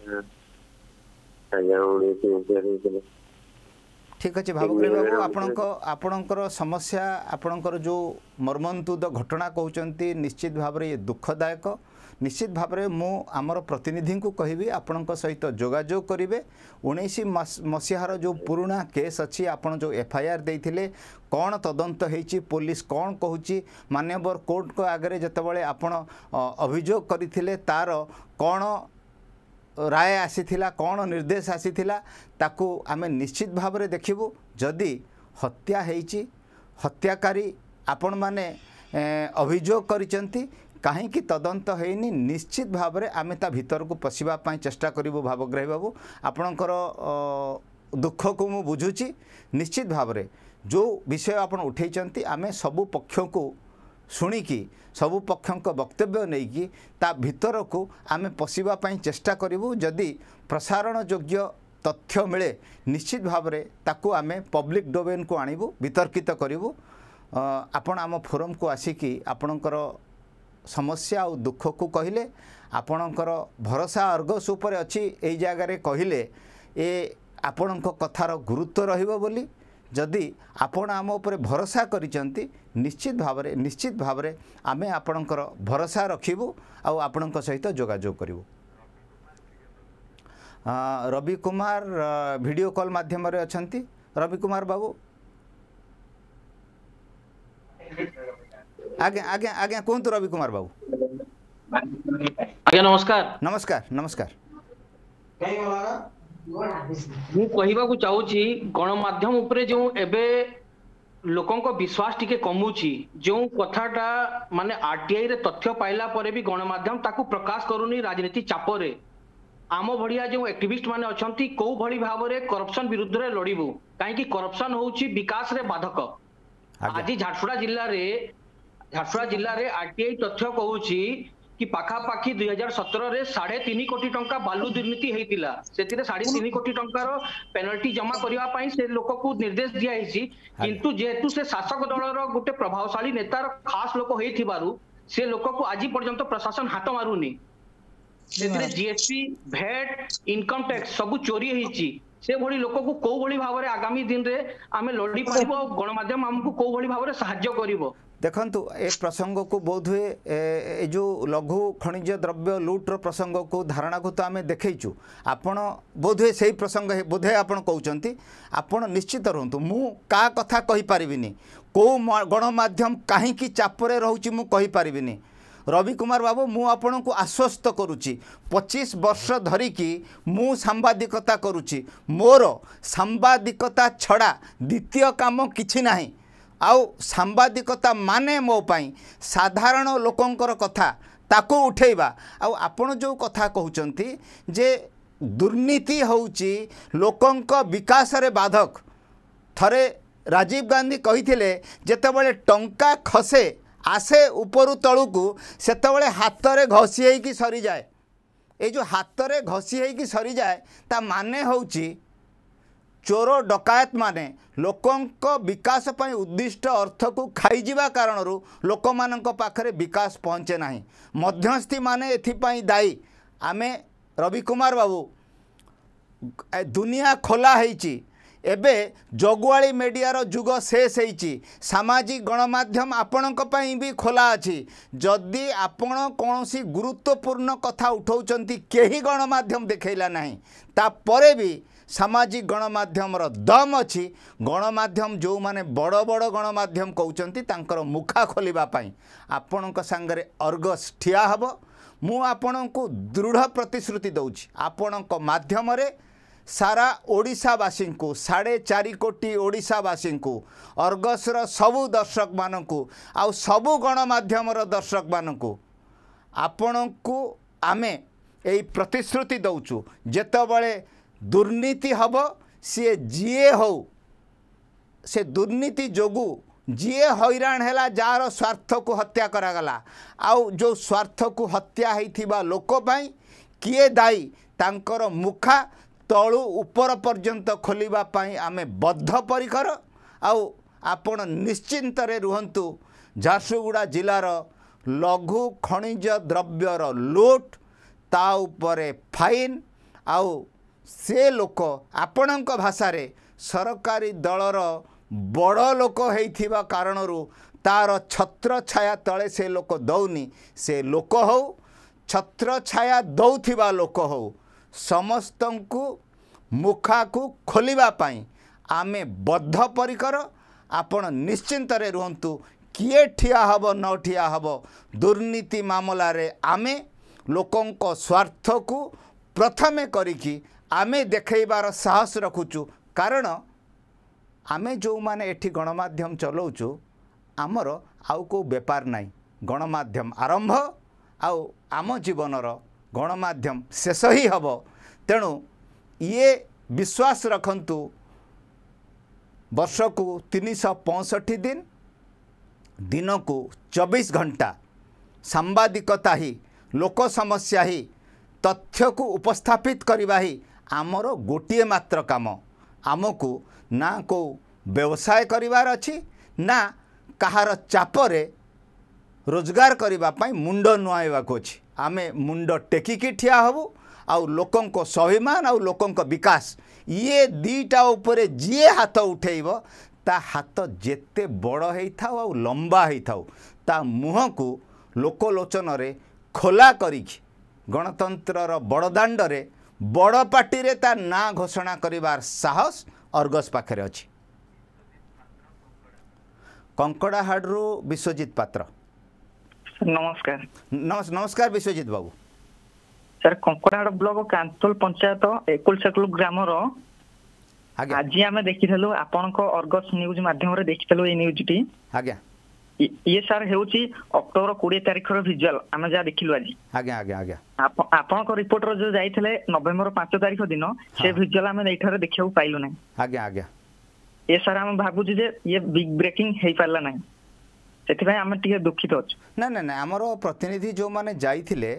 ଠିକ ଅଛି ଭାବୁଥିଲି ବାବୁ ଆପଣଙ୍କ ଆପଣଙ୍କର ସମସ୍ୟା ଆପଣଙ୍କର ଯେଉଁ ମର୍ମନ୍ତୁଦ ଘଟଣା କହୁଛନ୍ତି ନିଶ୍ଚିତ ଭାବରେ ଇଏ ଦୁଃଖଦାୟକ ନିଶ୍ଚିତ ଭାବରେ ମୁଁ ଆମର ପ୍ରତିନିଧିଙ୍କୁ କହିବି ଆପଣଙ୍କ ସହିତ ଯୋଗାଯୋଗ କରିବେ ଉଣେଇଶ ମସିହାର ଯେଉଁ ପୁରୁଣା କେସ୍ ଅଛି ଆପଣ ଯେଉଁ ଏଫ୍ଆଇଆର୍ ଦେଇଥିଲେ କ'ଣ ତଦନ୍ତ ହେଇଛି ପୋଲିସ କ'ଣ କହୁଛି ମାନ୍ୟବର କୋର୍ଟଙ୍କ ଆଗରେ ଯେତେବେଳେ ଆପଣ ଅଭିଯୋଗ କରିଥିଲେ ତା'ର କ'ଣ ରାୟ ଆସିଥିଲା କ'ଣ ନିର୍ଦ୍ଦେଶ ଆସିଥିଲା ତାକୁ ଆମେ ନିଶ୍ଚିତ ଭାବରେ ଦେଖିବୁ ଯଦି ହତ୍ୟା ହେଇଛି ହତ୍ୟାକାରୀ ଆପଣମାନେ ଅଭିଯୋଗ କରିଛନ୍ତି କାହିଁକି ତଦନ୍ତ ହେଇନି ନିଶ୍ଚିତ ଭାବରେ ଆମେ ତା ଭିତରକୁ ପଶିବା ପାଇଁ ଚେଷ୍ଟା କରିବୁ ଭାବଗ୍ରାହୀ ବାବୁ ଆପଣଙ୍କର ଦୁଃଖକୁ ମୁଁ ବୁଝୁଛି ନିଶ୍ଚିତ ଭାବରେ ଯେଉଁ ବିଷୟ ଆପଣ ଉଠାଇଛନ୍ତି ଆମେ ସବୁ ପକ୍ଷକୁ ଶୁଣିକି ସବୁ ପକ୍ଷଙ୍କ ବକ୍ତବ୍ୟ ନେଇକି ତା ଭିତରକୁ ଆମେ ପଶିବା ପାଇଁ ଚେଷ୍ଟା କରିବୁ ଯଦି ପ୍ରସାରଣ ଯୋଗ୍ୟ ତଥ୍ୟ ମିଳେ ନିଶ୍ଚିତ ଭାବରେ ତାକୁ ଆମେ ପବ୍ଲିକ୍ ଡୋମେନ୍କୁ ଆଣିବୁ ବିତର୍କିତ କରିବୁ ଆପଣ ଆମ ଫୋରମ୍କୁ ଆସିକି ଆପଣଙ୍କର ସମସ୍ୟା ଆଉ ଦୁଃଖକୁ କହିଲେ ଆପଣଙ୍କର ଭରସା ଅର୍ଗସ ଉପରେ ଅଛି ଏଇ ଜାଗାରେ କହିଲେ ଏ ଆପଣଙ୍କ କଥାର ଗୁରୁତ୍ୱ ରହିବ ବୋଲି ଯଦି ଆପଣ ଆମ ଉପରେ ଭରସା କରିଛନ୍ତି ନିଶ୍ଚିତ ଭାବରେ ନିଶ୍ଚିତ ଭାବରେ ଆମେ ଆପଣଙ୍କର ଭରସା ରଖିବୁ ଆଉ ଆପଣଙ୍କ ସହିତ ଯୋଗାଯୋଗ କରିବୁ ରବି କୁମାର ଭିଡ଼ିଓ କଲ୍ ମାଧ୍ୟମରେ ଅଛନ୍ତି ରବି କୁମାର ବାବୁ ଆଜ୍ଞା ଆଜ୍ଞା ଆଜ୍ଞା କୁହନ୍ତୁ ରବି କୁମାର ବାବୁ ଆଜ୍ଞା ନମସ୍କାର ନମସ୍କାର ନମସ୍କାର ମୁଁ କହିବାକୁ ଚାହୁଁଛି ଗଣମାଧ୍ୟମ ଉପରେ ଯେଉଁ ଏବେ लोकों विश्वास टी कमुची जो कथा मान आर टी आई रथ्य पाइला गणमाध्यम ताक प्रकाश करूनी राजनीति चापर आम भाया जो एक्टिविस्ट मान अच्छा कौ भाई भाव में करपसन विरुद्ध लड़बू कहीं करपसन हूँ विकास बाधक आज झारसुड़ा जिले झारसुड़ा जिले में आर टी आई तथ्य कहूँ कि पाखापाखि दुई हजार सतर साढ़े तीन कोटी टाइम बालू दुर्नीति होता से साढ़े तीन कोटी टकर पेनाल्टी जमा करने से लोक को निर्देश दिखाई कि शासक दल रोटे प्रभावशा नेतार खास लोक हो से लोक को आज पर्यटन प्रशासन हाथ मारूनी जीएसटी भेट इनकम टैक्स सब चोरी से भोली लोक को कौ भाव आगामी दिन में आम लड़ी पार गणमाम आमको कौ भाव सा ଦେଖନ୍ତୁ ଏ ପ୍ରସଙ୍ଗକୁ ବୋଧ ହୁଏ ଏ ଯେଉଁ ଲଘୁ ଖଣିଜ ଦ୍ରବ୍ୟ ଲୁଟ୍ର ପ୍ରସଙ୍ଗକୁ ଧାରଣାକୁ ତ ଆମେ ଦେଖେଇଛୁ ଆପଣ ବୋଧ ହୁଏ ସେହି ପ୍ରସଙ୍ଗ ବୋଧେ ଆପଣ କହୁଛନ୍ତି ଆପଣ ନିଶ୍ଚିତ ରୁହନ୍ତୁ ମୁଁ କାହା କଥା କହିପାରିବିନି କେଉଁ ଗଣମାଧ୍ୟମ କାହିଁକି ଚାପରେ ରହୁଛି ମୁଁ କହିପାରିବିନି ରବି କୁମାର ବାବୁ ମୁଁ ଆପଣଙ୍କୁ ଆଶ୍ୱସ୍ତ କରୁଛି ପଚିଶ ବର୍ଷ ଧରିକି ମୁଁ ସାମ୍ବାଦିକତା କରୁଛି ମୋର ସାମ୍ବାଦିକତା ଛଡ଼ା ଦ୍ୱିତୀୟ କାମ କିଛି ନାହିଁ ଆଉ ସାମ୍ବାଦିକତା ମାନେ ମୋ ପାଇଁ ସାଧାରଣ ଲୋକଙ୍କର କଥା ତାକୁ ଉଠେଇବା ଆଉ ଆପଣ ଯେଉଁ କଥା କହୁଛନ୍ତି ଯେ ଦୁର୍ନୀତି ହେଉଛି ଲୋକଙ୍କ ବିକାଶରେ ବାଧକ ଥରେ ରାଜୀବ ଗାନ୍ଧୀ କହିଥିଲେ ଯେତେବେଳେ ଟଙ୍କା ଖସେ ଆସେ ଉପରୁ ତଳକୁ ସେତେବେଳେ ହାତରେ ଘଷି ହେଇକି ସରିଯାଏ ଏଇ ଯେଉଁ ହାତରେ ଘଷି ହେଇକି ସରିଯାଏ ତା ମାନେ ହେଉଛି ଚୋର ଡକାୟତମାନେ ଲୋକଙ୍କ ବିକାଶ ପାଇଁ ଉଦ୍ଦିଷ୍ଟ ଅର୍ଥକୁ ଖାଇଯିବା କାରଣରୁ ଲୋକମାନଙ୍କ ପାଖରେ ବିକାଶ ପହଞ୍ଚେ ନାହିଁ ମଧ୍ୟସ୍ଥିମାନେ ଏଥିପାଇଁ ଦାୟୀ ଆମେ ରବି କୁମାର ବାବୁ ଦୁନିଆ ଖୋଲା ହେଇଛି ଏବେ ଜଗୁଆଳି ମିଡ଼ିଆର ଯୁଗ ଶେଷ ହେଇଛି ସାମାଜିକ ଗଣମାଧ୍ୟମ ଆପଣଙ୍କ ପାଇଁ ବି ଖୋଲା ଅଛି ଯଦି ଆପଣ କୌଣସି ଗୁରୁତ୍ୱପୂର୍ଣ୍ଣ କଥା ଉଠାଉଛନ୍ତି କେହି ଗଣମାଧ୍ୟମ ଦେଖାଇଲା ନାହିଁ ତାପରେ ବି ସାମାଜିକ ଗଣମାଧ୍ୟମର ଦମ୍ ଅଛି ଗଣମାଧ୍ୟମ ଯେଉଁମାନେ ବଡ଼ ବଡ଼ ଗଣମାଧ୍ୟମ କହୁଛନ୍ତି ତାଙ୍କର ମୁଖା ଖୋଲିବା ପାଇଁ ଆପଣଙ୍କ ସାଙ୍ଗରେ ଅର୍ଗସ୍ ଠିଆ ହେବ ମୁଁ ଆପଣଙ୍କୁ ଦୃଢ଼ ପ୍ରତିଶ୍ରୁତି ଦେଉଛି ଆପଣଙ୍କ ମାଧ୍ୟମରେ ସାରା ଓଡ଼ିଶାବାସୀଙ୍କୁ ସାଢ଼େ ଚାରି କୋଟି ଓଡ଼ିଶାବାସୀଙ୍କୁ ଅର୍ଗସ୍ର ସବୁ ଦର୍ଶକମାନଙ୍କୁ ଆଉ ସବୁ ଗଣମାଧ୍ୟମର ଦର୍ଶକମାନଙ୍କୁ ଆପଣଙ୍କୁ ଆମେ ଏଇ ପ୍ରତିଶ୍ରୁତି ଦେଉଛୁ ଯେତେବେଳେ ଦୁର୍ନୀତି ହେବ ସିଏ ଯିଏ ହଉ ସେ ଦୁର୍ନୀତି ଯୋଗୁଁ ଯିଏ ହଇରାଣ ହେଲା ଯାହାର ସ୍ୱାର୍ଥକୁ ହତ୍ୟା କରାଗଲା ଆଉ ଯେଉଁ ସ୍ୱାର୍ଥକୁ ହତ୍ୟା ହେଇଥିବା ଲୋକ ପାଇଁ କିଏ ଦାୟୀ ତାଙ୍କର ମୁଖା ତଳୁ ଉପର ପର୍ଯ୍ୟନ୍ତ ଖୋଲିବା ପାଇଁ ଆମେ ବଦ୍ଧପରିକର ଆଉ ଆପଣ ନିଶ୍ଚିନ୍ତରେ ରୁହନ୍ତୁ ଝାରସୁଗୁଡ଼ା ଜିଲ୍ଲାର ଲଘୁ ଖଣିଜ ଦ୍ରବ୍ୟର ଲୁଟ୍ ତା ଉପରେ ଫାଇନ୍ ଆଉ ସେ ଲୋକ ଆପଣଙ୍କ ଭାଷାରେ ସରକାରୀ ଦଳର ବଡ଼ ଲୋକ ହେଇଥିବା କାରଣରୁ ତା'ର ଛତ୍ର ଛାୟା ତଳେ ସେ ଲୋକ ଦେଉନି ସେ ଲୋକ ହଉ ଛତ୍ର ଛାୟା ଦେଉଥିବା ଲୋକ ହଉ ସମସ୍ତଙ୍କୁ ମୁଖାକୁ ଖୋଲିବା ପାଇଁ ଆମେ ବଦ୍ଧପରିକର ଆପଣ ନିଶ୍ଚିନ୍ତରେ ରୁହନ୍ତୁ କିଏ ଠିଆ ହେବ ନ ଠିଆ ହେବ ଦୁର୍ନୀତି ମାମଲାରେ ଆମେ ଲୋକଙ୍କ ସ୍ୱାର୍ଥକୁ ପ୍ରଥମେ କରିକି ଆମେ ଦେଖେଇବାର ସାହସ ରଖୁଛୁ କାରଣ ଆମେ ଯେଉଁମାନେ ଏଠି ଗଣମାଧ୍ୟମ ଚଲାଉଛୁ ଆମର ଆଉ କେଉଁ ବେପାର ନାହିଁ ଗଣମାଧ୍ୟମ ଆରମ୍ଭ ଆଉ ଆମ ଜୀବନର ଗଣମାଧ୍ୟମ ଶେଷ ହିଁ ହେବ ତେଣୁ ଇଏ ବିଶ୍ୱାସ ରଖନ୍ତୁ ବର୍ଷକୁ ତିନିଶହ ପଞ୍ଚଷଠି ଦିନ ଦିନକୁ ଚବିଶ ଘଣ୍ଟା ସାମ୍ବାଦିକତା ହିଁ ଲୋକ ସମସ୍ୟା ହିଁ ତଥ୍ୟକୁ ଉପସ୍ଥାପିତ କରିବା ହିଁ ଆମର ଗୋଟିଏ ମାତ୍ର କାମ ଆମକୁ ନା କେଉଁ ବ୍ୟବସାୟ କରିବାର ଅଛି ନା କାହାର ଚାପରେ ରୋଜଗାର କରିବା ପାଇଁ ମୁଣ୍ଡ ନୁଆଁଇବାକୁ ଅଛି ଆମେ ମୁଣ୍ଡ ଟେକିକି ଠିଆ ହେବୁ ଆଉ ଲୋକଙ୍କ ସ୍ୱାଭିମାନ ଆଉ ଲୋକଙ୍କ ବିକାଶ ଇଏ ଦୁଇଟା ଉପରେ ଯିଏ ହାତ ଉଠାଇବ ତା ହାତ ଯେତେ ବଡ଼ ହେଇଥାଉ ଆଉ ଲମ୍ବା ହେଇଥାଉ ତା ମୁହଁକୁ ଲୋକଲୋଚନରେ ଖୋଲା କରିକି ଗଣତନ୍ତ୍ରର ବଡ଼ଦାଣ୍ଡରେ ବଡ଼ ପାର୍ଟିରେ ତା ନାଁ ଘୋଷଣା କରିବାର ସାହସ ଅର୍ଗସ୍ ପାଖରେ ଅଛି କଙ୍କଡ଼ାହାଡ଼ରୁ ବିଶ୍ୱଜିତ ପାତ୍ର ନମସ୍କାର ନମସ୍କାର ବିଶ୍ୱଜିତ ବାବୁ ସାର୍ କଙ୍କଡ଼ାହାଡ଼ ବ୍ଲକ କାନ୍ତୋଲ ପଞ୍ଚାୟତ ଏକୁଲ ସେକୁଲ ଗ୍ରାମର ଆଜି ଆମେ ଦେଖିଥିଲୁ ଆପଣଙ୍କ ଅର୍ଗସ୍ ନ୍ୟୁଜ୍ ମାଧ୍ୟମରେ ଦେଖିଥିଲୁ ଏଇ ନ୍ୟୁଜ୍ଟି ଆଜ୍ଞା ଇଏ ସାର୍ ହେଉଛି ଅକ୍ଟୋବର କୋଡିଏ ତାରିଖର ଭିଜୁଆଲ ଆମେ ଯାହା ଦେଖିଲୁ ଆଜି ଆଜ୍ଞା ଆଜ୍ଞା ଆଜ୍ଞା ଆପଣଙ୍କ ରିପୋର୍ଟର ଯୋଉ ଯାଇଥିଲେ ନଭେମ୍ବର ପାଞ୍ଚ ତାରିଖ ଦିନ ସେ ଭିଜୁଆଲ ଆମେ ଏଇଠାରେ ଦେଖିବାକୁ ପାଇଲୁ ନାହିଁ ଆଜ୍ଞା ଆଜ୍ଞା ଏ ସାର୍ ଆମେ ଭାବୁଛୁ ଯେ ଇଏ ବିଗ୍ ବ୍ରେକିଂ ହେଇପାରିଲା ନାହିଁ ସେଥିପାଇଁ ଆମେ ଟିକେ ଦୁଃଖିତ ଅଛୁ ନା ନା ନା ଆମର ପ୍ରତିନିଧି ଯୋଉମାନେ ଯାଇଥିଲେ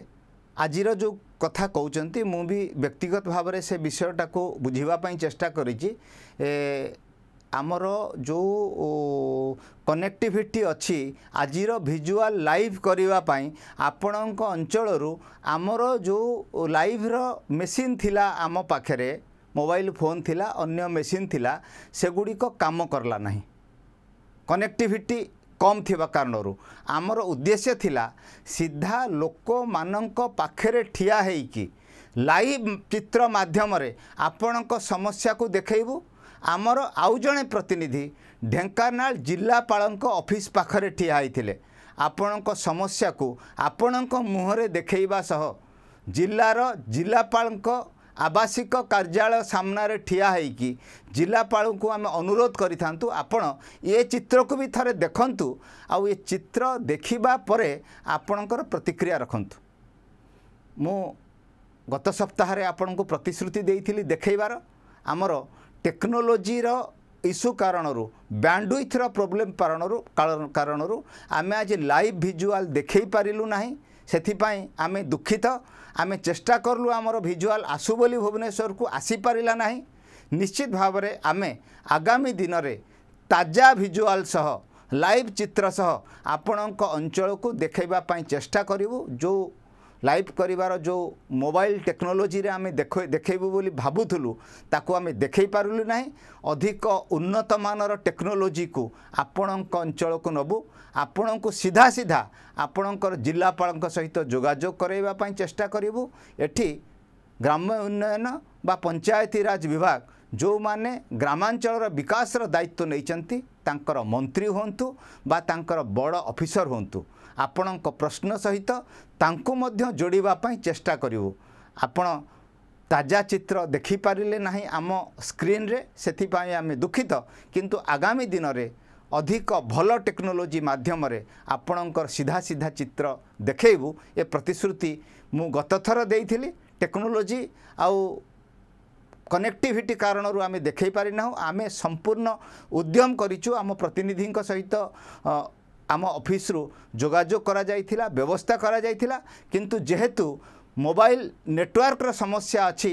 ଆଜିର ଯୋଉ କଥା କହୁଛନ୍ତି ମୁଁ ବି ବ୍ୟକ୍ତିଗତ ଭାବରେ ସେ ବିଷୟଟାକୁ ବୁଝିବା ପାଇଁ ଚେଷ୍ଟା କରିଛି ଆମର ଯେଉଁ କନେକ୍ଟିଭିଟି ଅଛି ଆଜିର ଭିଜୁଆଲ ଲାଇଭ୍ କରିବା ପାଇଁ ଆପଣଙ୍କ ଅଞ୍ଚଳରୁ ଆମର ଯେଉଁ ଲାଇଭ୍ର ମେସିନ୍ ଥିଲା ଆମ ପାଖରେ ମୋବାଇଲ ଫୋନ୍ ଥିଲା ଅନ୍ୟ ମେସିନ୍ ଥିଲା ସେଗୁଡ଼ିକ କାମ କରିଲା ନାହିଁ କନେକ୍ଟିଭିଟି କମ୍ ଥିବା କାରଣରୁ ଆମର ଉଦ୍ଦେଶ୍ୟ ଥିଲା ସିଧା ଲୋକମାନଙ୍କ ପାଖରେ ଠିଆ ହେଇକି ଲାଇଭ୍ ଚିତ୍ର ମାଧ୍ୟମରେ ଆପଣଙ୍କ ସମସ୍ୟାକୁ ଦେଖେଇବୁ ଆମର ଆଉ ଜଣେ ପ୍ରତିନିଧି ଢେଙ୍କାନାଳ ଜିଲ୍ଲାପାଳଙ୍କ ଅଫିସ୍ ପାଖରେ ଠିଆ ହୋଇଥିଲେ ଆପଣଙ୍କ ସମସ୍ୟାକୁ ଆପଣଙ୍କ ମୁହଁରେ ଦେଖେଇବା ସହ ଜିଲ୍ଲାର ଜିଲ୍ଲାପାଳଙ୍କ ଆବାସିକ କାର୍ଯ୍ୟାଳୟ ସାମ୍ନାରେ ଠିଆ ହୋଇକି ଜିଲ୍ଲାପାଳଙ୍କୁ ଆମେ ଅନୁରୋଧ କରିଥାନ୍ତୁ ଆପଣ ଏ ଚିତ୍ରକୁ ବି ଥରେ ଦେଖନ୍ତୁ ଆଉ ଏ ଚିତ୍ର ଦେଖିବା ପରେ ଆପଣଙ୍କର ପ୍ରତିକ୍ରିୟା ରଖନ୍ତୁ ମୁଁ ଗତ ସପ୍ତାହରେ ଆପଣଙ୍କୁ ପ୍ରତିଶ୍ରୁତି ଦେଇଥିଲି ଦେଖେଇବାର ଆମର ଟେକ୍ନୋଲୋଜିର ଇସ୍ୟୁ କାରଣରୁ ବ୍ୟାଣ୍ଡୱିଥର ପ୍ରୋବ୍ଲେମ୍ କାରଣରୁ କାରଣରୁ ଆମେ ଆଜି ଲାଇଭ୍ ଭିଜୁଆଲ୍ ଦେଖାଇ ପାରିଲୁ ନାହିଁ ସେଥିପାଇଁ ଆମେ ଦୁଃଖିତ ଆମେ ଚେଷ୍ଟା କଲୁ ଆମର ଭିଜୁଆଲ୍ ଆସୁ ବୋଲି ଭୁବନେଶ୍ୱରକୁ ଆସିପାରିଲା ନାହିଁ ନିଶ୍ଚିତ ଭାବରେ ଆମେ ଆଗାମୀ ଦିନରେ ତାଜା ଭିଜୁଆଲ୍ ସହ ଲାଇଭ୍ ଚିତ୍ର ସହ ଆପଣଙ୍କ ଅଞ୍ଚଳକୁ ଦେଖାଇବା ପାଇଁ ଚେଷ୍ଟା କରିବୁ ଯେଉଁ ଲାଇଭ୍ କରିବାର ଯେଉଁ ମୋବାଇଲ୍ ଟେକ୍ନୋଲୋଜିରେ ଆମେ ଦେଖ ଦେଖେଇବୁ ବୋଲି ଭାବୁଥିଲୁ ତାକୁ ଆମେ ଦେଖେଇ ପାରିଲୁ ନାହିଁ ଅଧିକ ଉନ୍ନତମାନର ଟେକ୍ନୋଲୋଜିକୁ ଆପଣଙ୍କ ଅଞ୍ଚଳକୁ ନେବୁ ଆପଣଙ୍କୁ ସିଧା ସିଧା ଆପଣଙ୍କର ଜିଲ୍ଲାପାଳଙ୍କ ସହିତ ଯୋଗାଯୋଗ କରାଇବା ପାଇଁ ଚେଷ୍ଟା କରିବୁ ଏଠି ଗ୍ରାମ୍ୟ ଉନ୍ନୟନ ବା ପଞ୍ଚାୟତିରାଜ ବିଭାଗ ଯେଉଁମାନେ ଗ୍ରାମାଞ୍ଚଳର ବିକାଶର ଦାୟିତ୍ୱ ନେଇଛନ୍ତି ତାଙ୍କର ମନ୍ତ୍ରୀ ହୁଅନ୍ତୁ ବା ତାଙ୍କର ବଡ଼ ଅଫିସର ହୁଅନ୍ତୁ ଆପଣଙ୍କ ପ୍ରଶ୍ନ ସହିତ ତାଙ୍କୁ ମଧ୍ୟ ଯୋଡ଼ିବା ପାଇଁ ଚେଷ୍ଟା କରିବୁ ଆପଣ ତାଜା ଚିତ୍ର ଦେଖିପାରିଲେ ନାହିଁ ଆମ ସ୍କ୍ରିନ୍ରେ ସେଥିପାଇଁ ଆମେ ଦୁଃଖିତ କିନ୍ତୁ ଆଗାମୀ ଦିନରେ ଅଧିକ ଭଲ ଟେକ୍ନୋଲୋଜି ମାଧ୍ୟମରେ ଆପଣଙ୍କର ସିଧା ସିଧା ଚିତ୍ର ଦେଖେଇବୁ ଏ ପ୍ରତିଶ୍ରୁତି ମୁଁ ଗତଥର ଦେଇଥିଲି ଟେକ୍ନୋଲୋଜି ଆଉ କନେକ୍ଟିଭିଟି କାରଣରୁ ଆମେ ଦେଖେଇ ପାରିନାହୁଁ ଆମେ ସମ୍ପୂର୍ଣ୍ଣ ଉଦ୍ୟମ କରିଛୁ ଆମ ପ୍ରତିନିଧିଙ୍କ ସହିତ ଆମ ଅଫିସରୁ ଯୋଗାଯୋଗ କରାଯାଇଥିଲା ବ୍ୟବସ୍ଥା କରାଯାଇଥିଲା କିନ୍ତୁ ଯେହେତୁ ମୋବାଇଲ ନେଟୱାର୍କର ସମସ୍ୟା ଅଛି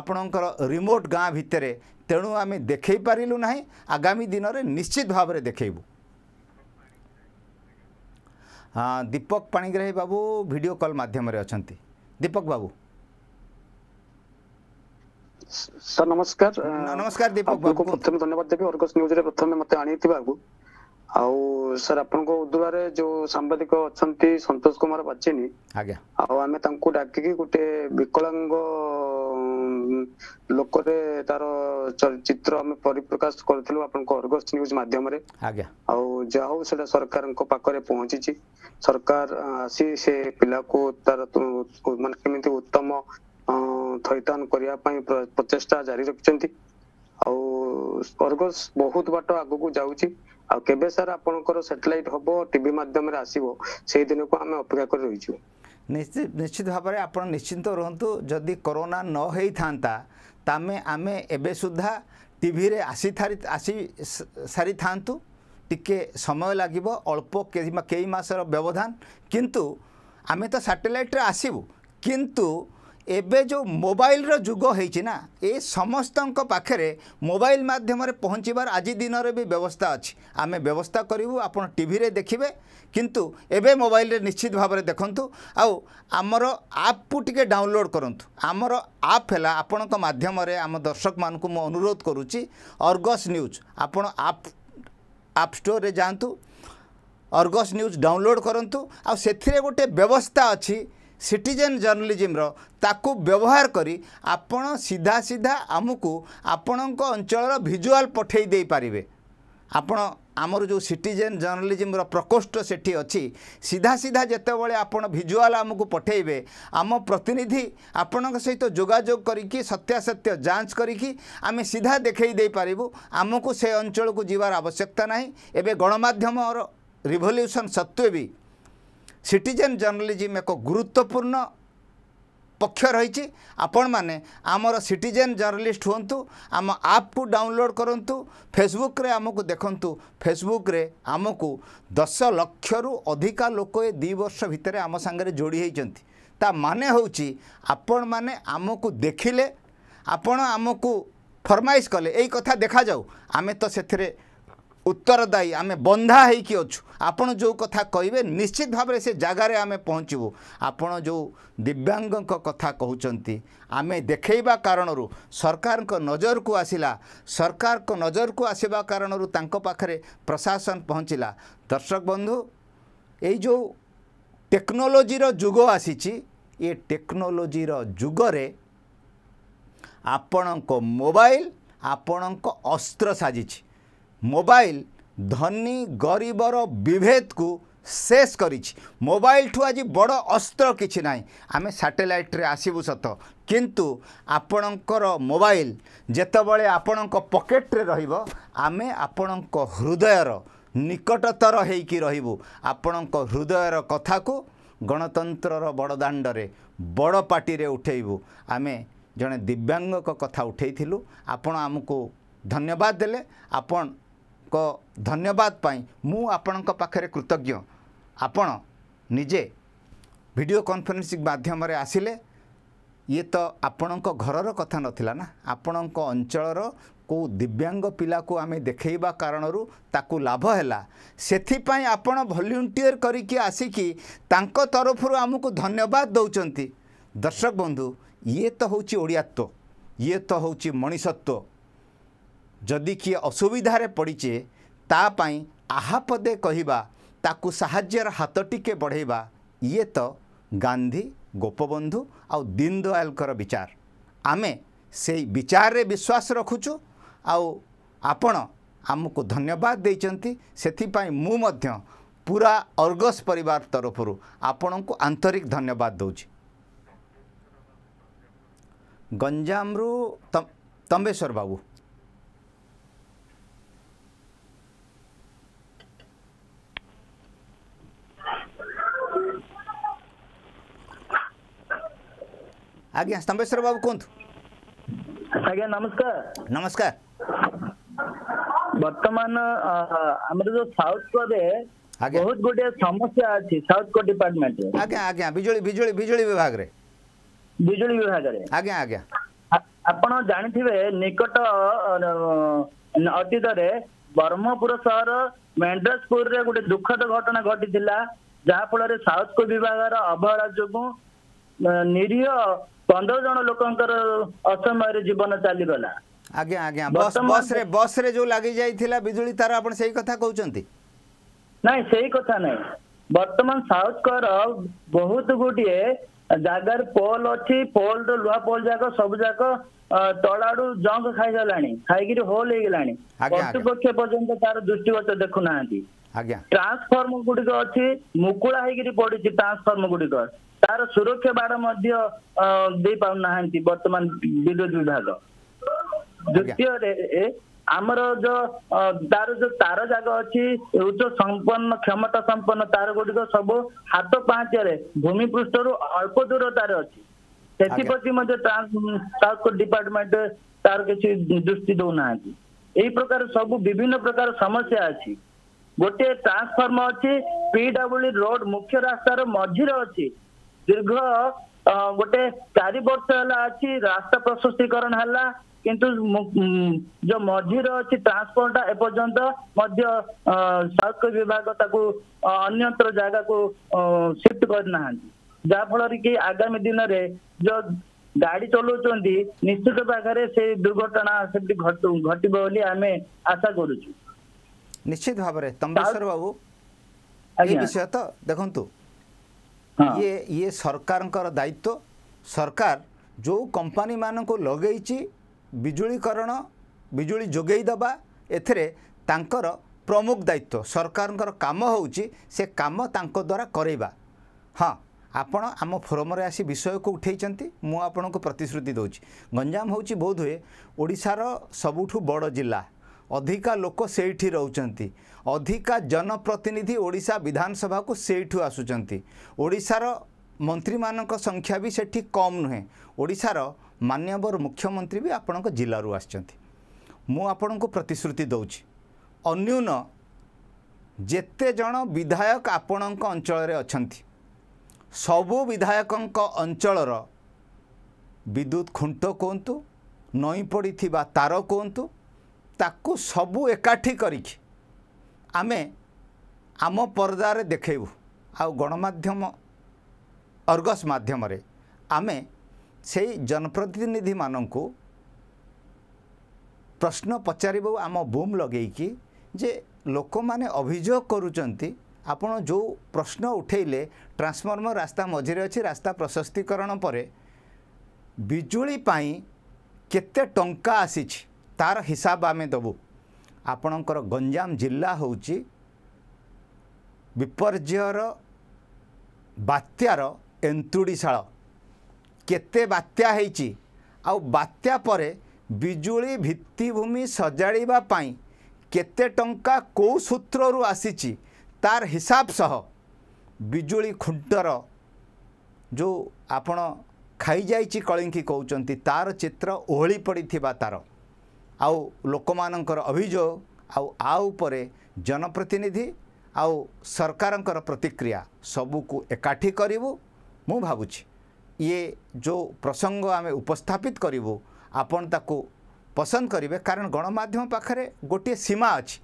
ଆପଣଙ୍କର ରିମୋଟ୍ ଗାଁ ଭିତରେ ତେଣୁ ଆମେ ଦେଖାଇ ପାରିଲୁ ନାହିଁ ଆଗାମୀ ଦିନରେ ନିଶ୍ଚିତ ଭାବରେ ଦେଖାଇବୁ ହଁ ଦୀପକ ପାଣିଗ୍ରାହୀ ବାବୁ ଭିଡ଼ିଓ କଲ୍ ମାଧ୍ୟମରେ ଅଛନ୍ତି ଦୀପକ ବାବୁ ସାର୍ ନମସ୍କାର ନମସ୍କାର ଦୀପକ ବାବୁ ପ୍ରଥମେ ଧନ୍ୟବାଦ ଦେବି ଅର୍ଗସ୍ ନ୍ୟୁଜ୍ରେ ପ୍ରଥମେ ମୋତେ ଆଣିଥିବାରୁ ଆଉ ସାର୍ ଆପଣଙ୍କ ଉଦୁଳାରେ ଯୋଉ ସାମ୍ବାଦିକ ଅଛନ୍ତି ସନ୍ତୋଷ କୁମାର ବାଚିନୀ ଆଜ୍ଞା ଆଉ ଆମେ ତାଙ୍କୁ ଡାକିକି ଗୋଟେ ବିକଳାଙ୍ଗ ଲୋକରେ ତାର ଚିତ୍ର ଆମେ ପରିପ୍ରକାଶ କରିଥିଲୁ ଆପଣଙ୍କ ଅର୍ଗସ୍ ନ୍ୟୁଜ ମାଧ୍ୟମରେ ଆଜ୍ଞା ଆଉ ଯାହା ହଉ ସେଟା ସରକାରଙ୍କ ପାଖରେ ପହଞ୍ଚିଛି ସରକାର ଆସି ସେ ପିଲାକୁ ତାର ମାନେ କେମିତି ଉତ୍ତମ ଥଇଥାନ କରିବା ପାଇଁ ପ୍ରଚେଷ୍ଟା ଜାରି ରଖିଛନ୍ତି ଆଉ ଅର୍ଗସ୍ ବହୁତ ବାଟ ଆଗକୁ ଯାଉଛି ଆଉ କେବେ ସାର୍ ଆପଣଙ୍କର ସାଟେଲାଇଟ୍ ହବ ଟିଭି ମାଧ୍ୟମରେ ଆସିବ ସେଇ ଦିନକୁ ଆମେ ଅପେକ୍ଷା କରି ରହିଛୁ ନିଶ୍ଚିତ ଭାବରେ ଆପଣ ନିଶ୍ଚିନ୍ତ ରୁହନ୍ତୁ ଯଦି କରୋନା ନ ହେଇଥାନ୍ତା ତାମେ ଆମେ ଏବେ ସୁଦ୍ଧା ଟିଭିରେ ଆସି ଆସି ସାରିଥାନ୍ତୁ ଟିକେ ସମୟ ଲାଗିବ ଅଳ୍ପ କେଇ କେଇ ମାସର ବ୍ୟବଧାନ କିନ୍ତୁ ଆମେ ତ ସାଟେଲାଇଟ୍ରେ ଆସିବୁ କିନ୍ତୁ ଏବେ ଯେଉଁ ମୋବାଇଲର ଯୁଗ ହେଇଛି ନା ଏ ସମସ୍ତଙ୍କ ପାଖରେ ମୋବାଇଲ ମାଧ୍ୟମରେ ପହଞ୍ଚିବାର ଆଜି ଦିନରେ ବି ବ୍ୟବସ୍ଥା ଅଛି ଆମେ ବ୍ୟବସ୍ଥା କରିବୁ ଆପଣ ଟିଭିରେ ଦେଖିବେ କିନ୍ତୁ ଏବେ ମୋବାଇଲରେ ନିଶ୍ଚିତ ଭାବରେ ଦେଖନ୍ତୁ ଆଉ ଆମର ଆପ୍କୁ ଟିକେ ଡାଉନଲୋଡ଼ କରନ୍ତୁ ଆମର ଆପ୍ ହେଲା ଆପଣଙ୍କ ମାଧ୍ୟମରେ ଆମ ଦର୍ଶକମାନଙ୍କୁ ମୁଁ ଅନୁରୋଧ କରୁଛି ଅର୍ଗସ୍ ନ୍ୟୁଜ୍ ଆପଣ ଆପ୍ ଆପ୍ ଷ୍ଟୋରରେ ଯାଆନ୍ତୁ ଅର୍ଗସ୍ ନ୍ୟୁଜ୍ ଡାଉନଲୋଡ଼ କରନ୍ତୁ ଆଉ ସେଥିରେ ଗୋଟେ ବ୍ୟବସ୍ଥା ଅଛି ସିଟିଜେନ୍ ଜର୍ଣ୍ଣାଲିଜିମ୍ର ତାକୁ ବ୍ୟବହାର କରି ଆପଣ ସିଧା ସିଧା ଆମକୁ ଆପଣଙ୍କ ଅଞ୍ଚଳର ଭିଜୁଆଲ୍ ପଠାଇ ଦେଇପାରିବେ ଆପଣ ଆମର ଯେଉଁ ସିଟିଜେନ୍ ଜର୍ଣ୍ଣାଲିଜିମ୍ର ପ୍ରକୋଷ୍ଠ ସେଠି ଅଛି ସିଧା ସିଧା ଯେତେବେଳେ ଆପଣ ଭିଜୁଆଲ୍ ଆମକୁ ପଠାଇବେ ଆମ ପ୍ରତିନିଧି ଆପଣଙ୍କ ସହିତ ଯୋଗାଯୋଗ କରିକି ସତ୍ୟାସତ୍ୟ ଯାଞ୍ଚ କରିକି ଆମେ ସିଧା ଦେଖାଇ ଦେଇପାରିବୁ ଆମକୁ ସେ ଅଞ୍ଚଳକୁ ଯିବାର ଆବଶ୍ୟକତା ନାହିଁ ଏବେ ଗଣମାଧ୍ୟମର ରିଭଲ୍ୟୁସନ୍ ସତ୍ତ୍ୱେ ବି ସିଟିଜେନ୍ ଜର୍ଣ୍ଣାଲିଜିମ୍ ଏକ ଗୁରୁତ୍ୱପୂର୍ଣ୍ଣ ପକ୍ଷ ରହିଛି ଆପଣମାନେ ଆମର ସିଟିଜେନ୍ ଜର୍ଣ୍ଣାଲିଷ୍ଟ ହୁଅନ୍ତୁ ଆମ ଆପ୍କୁ ଡାଉନଲୋଡ଼୍ କରନ୍ତୁ ଫେସବୁକ୍ରେ ଆମକୁ ଦେଖନ୍ତୁ ଫେସବୁକ୍ରେ ଆମକୁ ଦଶ ଲକ୍ଷରୁ ଅଧିକା ଲୋକ ଏ ଦୁଇ ବର୍ଷ ଭିତରେ ଆମ ସାଙ୍ଗରେ ଯୋଡ଼ି ହୋଇଛନ୍ତି ତା ମାନେ ହେଉଛି ଆପଣମାନେ ଆମକୁ ଦେଖିଲେ ଆପଣ ଆମକୁ ଫର୍ମାଇସ୍ କଲେ ଏଇ କଥା ଦେଖାଯାଉ ଆମେ ତ ସେଥିରେ ଉତ୍ତରଦାୟୀ ଆମେ ବନ୍ଧା ହେଇକି ଅଛୁ ଆପଣ ଯେଉଁ କଥା କହିବେ ନିଶ୍ଚିତ ଭାବରେ ସେ ଜାଗାରେ ଆମେ ପହଞ୍ଚିବୁ ଆପଣ ଯେଉଁ ଦିବ୍ୟାଙ୍ଗଙ୍କ କଥା କହୁଛନ୍ତି ଆମେ ଦେଖେଇବା କାରଣରୁ ସରକାରଙ୍କ ନଜରକୁ ଆସିଲା ସରକାରଙ୍କ ନଜରକୁ ଆସିବା କାରଣରୁ ତାଙ୍କ ପାଖରେ ପ୍ରଶାସନ ପହଞ୍ଚିଲା ଦର୍ଶକ ବନ୍ଧୁ ଏଇ ଯେଉଁ ଟେକ୍ନୋଲୋଜିର ଯୁଗ ଆସିଛି ଏ ଟେକ୍ନୋଲୋଜିର ଯୁଗରେ ଆପଣଙ୍କ ମୋବାଇଲ ଆପଣଙ୍କ ଅସ୍ତ୍ର ସାଜିଛି ମୋବାଇଲ ଧନୀ ଗରିବର ବିଭେଦକୁ ଶେଷ କରିଛି ମୋବାଇଲ ଠୁ ଆଜି ବଡ଼ ଅସ୍ତ୍ର କିଛି ନାହିଁ ଆମେ ସାଟେଲାଇଟ୍ରେ ଆସିବୁ ସତ କିନ୍ତୁ ଆପଣଙ୍କର ମୋବାଇଲ ଯେତେବେଳେ ଆପଣଙ୍କ ପକେଟରେ ରହିବ ଆମେ ଆପଣଙ୍କ ହୃଦୟର ନିକଟତର ହେଇକି ରହିବୁ ଆପଣଙ୍କ ହୃଦୟର କଥାକୁ ଗଣତନ୍ତ୍ରର ବଡ଼ ଦାଣ୍ଡରେ ବଡ଼ ପାଟିରେ ଉଠେଇବୁ ଆମେ ଜଣେ ଦିବ୍ୟାଙ୍ଗଙ୍କ କଥା ଉଠେଇଥିଲୁ ଆପଣ ଆମକୁ ଧନ୍ୟବାଦ ଦେଲେ ଆପଣ ଙ୍କ ଧନ୍ୟବାଦ ପାଇଁ ମୁଁ ଆପଣଙ୍କ ପାଖରେ କୃତଜ୍ଞ ଆପଣ ନିଜେ ଭିଡ଼ିଓ କନଫରେନ୍ସିଂ ମାଧ୍ୟମରେ ଆସିଲେ ଇଏ ତ ଆପଣଙ୍କ ଘରର କଥା ନଥିଲା ନା ଆପଣଙ୍କ ଅଞ୍ଚଳର କେଉଁ ଦିବ୍ୟାଙ୍ଗ ପିଲାକୁ ଆମେ ଦେଖେଇବା କାରଣରୁ ତାକୁ ଲାଭ ହେଲା ସେଥିପାଇଁ ଆପଣ ଭଲ୍ୟୁଣ୍ଟିୟର କରିକି ଆସିକି ତାଙ୍କ ତରଫରୁ ଆମକୁ ଧନ୍ୟବାଦ ଦେଉଛନ୍ତି ଦର୍ଶକ ବନ୍ଧୁ ଇଏ ତ ହେଉଛି ଓଡ଼ିଆତ୍ଵ ଇଏ ତ ହେଉଛି ମଣିଷତ୍ଵ ଯଦି କିଏ ଅସୁବିଧାରେ ପଡ଼ିଛେ ତା ପାଇଁ ଆହା ପଦେ କହିବା ତାକୁ ସାହାଯ୍ୟର ହାତ ଟିକେ ବଢ଼େଇବା ଇଏ ତ ଗାନ୍ଧୀ ଗୋପବନ୍ଧୁ ଆଉ ଦୀନଦୟାଲଙ୍କର ବିଚାର ଆମେ ସେଇ ବିଚାରରେ ବିଶ୍ୱାସ ରଖୁଛୁ ଆଉ ଆପଣ ଆମକୁ ଧନ୍ୟବାଦ ଦେଇଛନ୍ତି ସେଥିପାଇଁ ମୁଁ ମଧ୍ୟ ପୁରା ଅର୍ଗସ ପରିବାର ତରଫରୁ ଆପଣଙ୍କୁ ଆନ୍ତରିକ ଧନ୍ୟବାଦ ଦେଉଛି ଗଞ୍ଜାମରୁ ତମ୍ବେଶ୍ୱର ବାବୁ ଆଜ୍ଞା ସ୍ତମ୍ବେଶ୍ୱର ବାବୁ କୁହନ୍ତୁ ଆଜ୍ଞା ନମସ୍କାର ନମସ୍କାର ବର୍ତ୍ତମାନ ଆମର ଯୋଉ ସାଉଥ କୋରେ ବହୁତ ଗୁଡ଼ିଏ ସମସ୍ୟା ଅଛି ସାଉଥ କୋ ଡିପାର୍ଟମେଣ୍ଟରେ ଆଜ୍ଞା ଆଜ୍ଞା ବିଜୁଳି ବିଜୁଳି ବିଜୁଳି ବିଭାଗରେ ବିଜୁଳି ବିଭାଗରେ ଆଜ୍ଞା ଆଜ୍ଞା ଆପଣ ଜାଣିଥିବେ ନିକଟ ଅତୀତରେ ବ୍ରହ୍ମପୁର ସହର ମେଣ୍ଡ୍ରାସପୁରରେ ଗୋଟେ ଦୁଃଖଦ ଘଟଣା ଘଟିଥିଲା ଯାହାଫଳରେ ସାଉଥ କୋ ବିଭାଗର ଅବହେଳା ଯୋଗୁଁ ନିରୀହ ପନ୍ଦର ଜଣ ଲୋକଙ୍କର ଅସମୟରେ ଜୀବନ ଚାଲିଗଲା ଆଜ୍ଞା ଆଜ୍ଞା ବସ୍ ବସ୍ରେ ବସ୍ରେ ଯୋଉ ଲାଗି ଯାଇଥିଲା ବିଜୁଳି ତାର ଆପଣ ସେଇ କଥା କହୁଛନ୍ତି ନାଇଁ ସେଇ କଥା ନାଇଁ ବର୍ତ୍ତମାନ ସାଉଥ କର ବହୁତ ଗୋଟିଏ ଜାଗାରେ ପୋଲ ଅଛି ପୋଲର ଲୁହା ପୋଲ ଯାକ ସବୁ ଯାକ ତଳ ଆଡୁ ଜଙ୍କ ଖାଇଗଲାଣି ଖାଇକିରି ହୋଲ ହେଇଗଲାଣି କର୍ତ୍ତୃପକ୍ଷ ପର୍ଯ୍ୟନ୍ତ ତାର ଦୃଷ୍ଟିଗୋଚର ଦେଖୁନାହାନ୍ତି ଟ୍ରାନ୍ସଫର୍ମ ଗୁଡିକ ଅଛି ମୁକୁଳା ହେଇକିରି ପଡିଛି ଟ୍ରାନ୍ସଫର୍ମ ଗୁଡିକ ତାର ସୁରକ୍ଷା ବାଡ଼ ମଧ୍ୟ ଦେଇପାରୁନାହାନ୍ତି ବର୍ତ୍ତମାନ ବିଦ୍ୟୁତ ବିଭାଗ ଦ୍ୱିତୀୟରେ ଆମର ଯୋଉ ତାର ଯୋଉ ତାର ଜାଗ ଅଛି ଉଚ୍ଚ ସମ୍ପନ୍ନ କ୍ଷମତା ସମ୍ପନ୍ନ ତାର ଗୁଡିକ ସବୁ ହାତ ପାହାଚରେ ଭୂମି ପୃଷ୍ଠରୁ ଅଳ୍ପ ଦୂରତାରେ ଅଛି ସେଥିପ୍ରତି ମଧ୍ୟ ଟ୍ରାନ୍ସପୋର୍ଟ ଡିପାର୍ଟମେଣ୍ଟ ତାର କିଛି ଦୃଷ୍ଟି ଦଉନାହାନ୍ତି ଏହି ପ୍ରକାର ସବୁ ବିଭିନ୍ନ ପ୍ରକାର ସମସ୍ୟା ଅଛି ଗୋଟିଏ ଟ୍ରାନ୍ସଫର୍ମ ଅଛି ପିଡବ୍ଲ୍ୟୁ ରୋଡ ମୁଖ୍ୟ ରାସ୍ତାର ମଝିରେ ଅଛି ଦୀର୍ଘ ଗୋଟେ ଚାରି ବର୍ଷ ହେଲା ଅଛି ରାସ୍ତା ପ୍ରଶସ୍ତିକରଣ ହେଲା କିନ୍ତୁ ଯୋଉ ମଝିର ଅଛି ଟ୍ରାନ୍ସପୋର୍ଟ ଏପର୍ଯ୍ୟନ୍ତ ମଧ୍ୟ ସଡ଼କ ବିଭାଗ ତାକୁ ଅନ୍ୟତ୍ର ଜାଗାକୁ ସିଫ୍ଟ କରିନାହାନ୍ତି ଯାହାଫଳରେ କି ଆଗାମୀ ଦିନରେ ଯୋଉ ଗାଡି ଚଲାଉଛନ୍ତି ନିଶ୍ଚିତ ଭାବରେ ସେ ଦୁର୍ଘଟଣା ସେମିତି ଘଟିବ ବୋଲି ଆମେ ଆଶା କରୁଛୁ ନିଶ୍ଚିତ ଭାବରେ ତମ୍ବେଶ୍ୱର ବାବୁ ଏ ବିଷୟ ତ ଦେଖନ୍ତୁ ଇଏ ଇଏ ସରକାରଙ୍କର ଦାୟିତ୍ୱ ସରକାର ଯେଉଁ କମ୍ପାନୀମାନଙ୍କୁ ଲଗେଇଛି ବିଜୁଳିକରଣ ବିଜୁଳି ଯୋଗେଇ ଦେବା ଏଥିରେ ତାଙ୍କର ପ୍ରମୁଖ ଦାୟିତ୍ୱ ସରକାରଙ୍କର କାମ ହେଉଛି ସେ କାମ ତାଙ୍କ ଦ୍ୱାରା କରେଇବା ହଁ ଆପଣ ଆମ ଫୋରମରେ ଆସି ବିଷୟକୁ ଉଠାଇଛନ୍ତି ମୁଁ ଆପଣଙ୍କୁ ପ୍ରତିଶ୍ରୁତି ଦେଉଛି ଗଞ୍ଜାମ ହେଉଛି ବୋଧ ହୁଏ ଓଡ଼ିଶାର ସବୁଠୁ ବଡ଼ ଜିଲ୍ଲା ଅଧିକା ଲୋକ ସେଇଠି ରହୁଛନ୍ତି ଅଧିକା ଜନପ୍ରତିନିଧି ଓଡ଼ିଶା ବିଧାନସଭାକୁ ସେଇଠୁ ଆସୁଛନ୍ତି ଓଡ଼ିଶାର ମନ୍ତ୍ରୀମାନଙ୍କ ସଂଖ୍ୟା ବି ସେଠି କମ୍ ନୁହେଁ ଓଡ଼ିଶାର ମାନ୍ୟବର ମୁଖ୍ୟମନ୍ତ୍ରୀ ବି ଆପଣଙ୍କ ଜିଲ୍ଲାରୁ ଆସିଛନ୍ତି ମୁଁ ଆପଣଙ୍କୁ ପ୍ରତିଶ୍ରୁତି ଦେଉଛି ଅନ୍ୟୁନ ଯେତେ ଜଣ ବିଧାୟକ ଆପଣଙ୍କ ଅଞ୍ଚଳରେ ଅଛନ୍ତି ସବୁ ବିଧାୟକଙ୍କ ଅଞ୍ଚଳର ବିଦ୍ୟୁତ୍ ଖୁଣ୍ଟ କୁହନ୍ତୁ ନଈ ପଡ଼ିଥିବା ତାର କୁହନ୍ତୁ ତାକୁ ସବୁ ଏକାଠି କରିକି ଆମେ ଆମ ପରଦାରେ ଦେଖେଇବୁ ଆଉ ଗଣମାଧ୍ୟମ ଅର୍ଗସ ମାଧ୍ୟମରେ ଆମେ ସେଇ ଜନପ୍ରତିନିଧିମାନଙ୍କୁ ପ୍ରଶ୍ନ ପଚାରିବୁ ଆମ ବୁମ୍ ଲଗେଇକି ଯେ ଲୋକମାନେ ଅଭିଯୋଗ କରୁଛନ୍ତି ଆପଣ ଯେଉଁ ପ୍ରଶ୍ନ ଉଠେଇଲେ ଟ୍ରାନ୍ସଫର୍ମର ରାସ୍ତା ମଝିରେ ଅଛି ରାସ୍ତା ପ୍ରଶସ୍ତିକରଣ ପରେ ବିଜୁଳି ପାଇଁ କେତେ ଟଙ୍କା ଆସିଛି ତାର ହିସାବ ଆମେ ଦେବୁ ଆପଣଙ୍କର ଗଞ୍ଜାମ ଜିଲ୍ଲା ହେଉଛି ବିପର୍ଯ୍ୟୟର ବାତ୍ୟାର ଏନ୍ତୁଡ଼ିଶାଳ କେତେ ବାତ୍ୟା ହେଇଛି ଆଉ ବାତ୍ୟା ପରେ ବିଜୁଳି ଭିତ୍ତିଭୂମି ସଜାଡ଼ିବା ପାଇଁ କେତେ ଟଙ୍କା କେଉଁ ସୂତ୍ରରୁ ଆସିଛି ତାର ହିସାବ ସହ ବିଜୁଳି ଖୁଣ୍ଟର ଯେଉଁ ଆପଣ ଖାଇଯାଇଛି କଳିଙ୍କି କହୁଛନ୍ତି ତାର ଚିତ୍ର ଓହଳି ପଡ଼ିଥିବା ତାର ଆଉ ଲୋକମାନଙ୍କର ଅଭିଯୋଗ ଆଉ ଆ ଉପରେ ଜନପ୍ରତିନିଧି ଆଉ ସରକାରଙ୍କର ପ୍ରତିକ୍ରିୟା ସବୁକୁ ଏକାଠି କରିବୁ ମୁଁ ଭାବୁଛି ଇଏ ଯେଉଁ ପ୍ରସଙ୍ଗ ଆମେ ଉପସ୍ଥାପିତ କରିବୁ ଆପଣ ତାକୁ ପସନ୍ଦ କରିବେ କାରଣ ଗଣମାଧ୍ୟମ ପାଖରେ ଗୋଟିଏ ସୀମା ଅଛି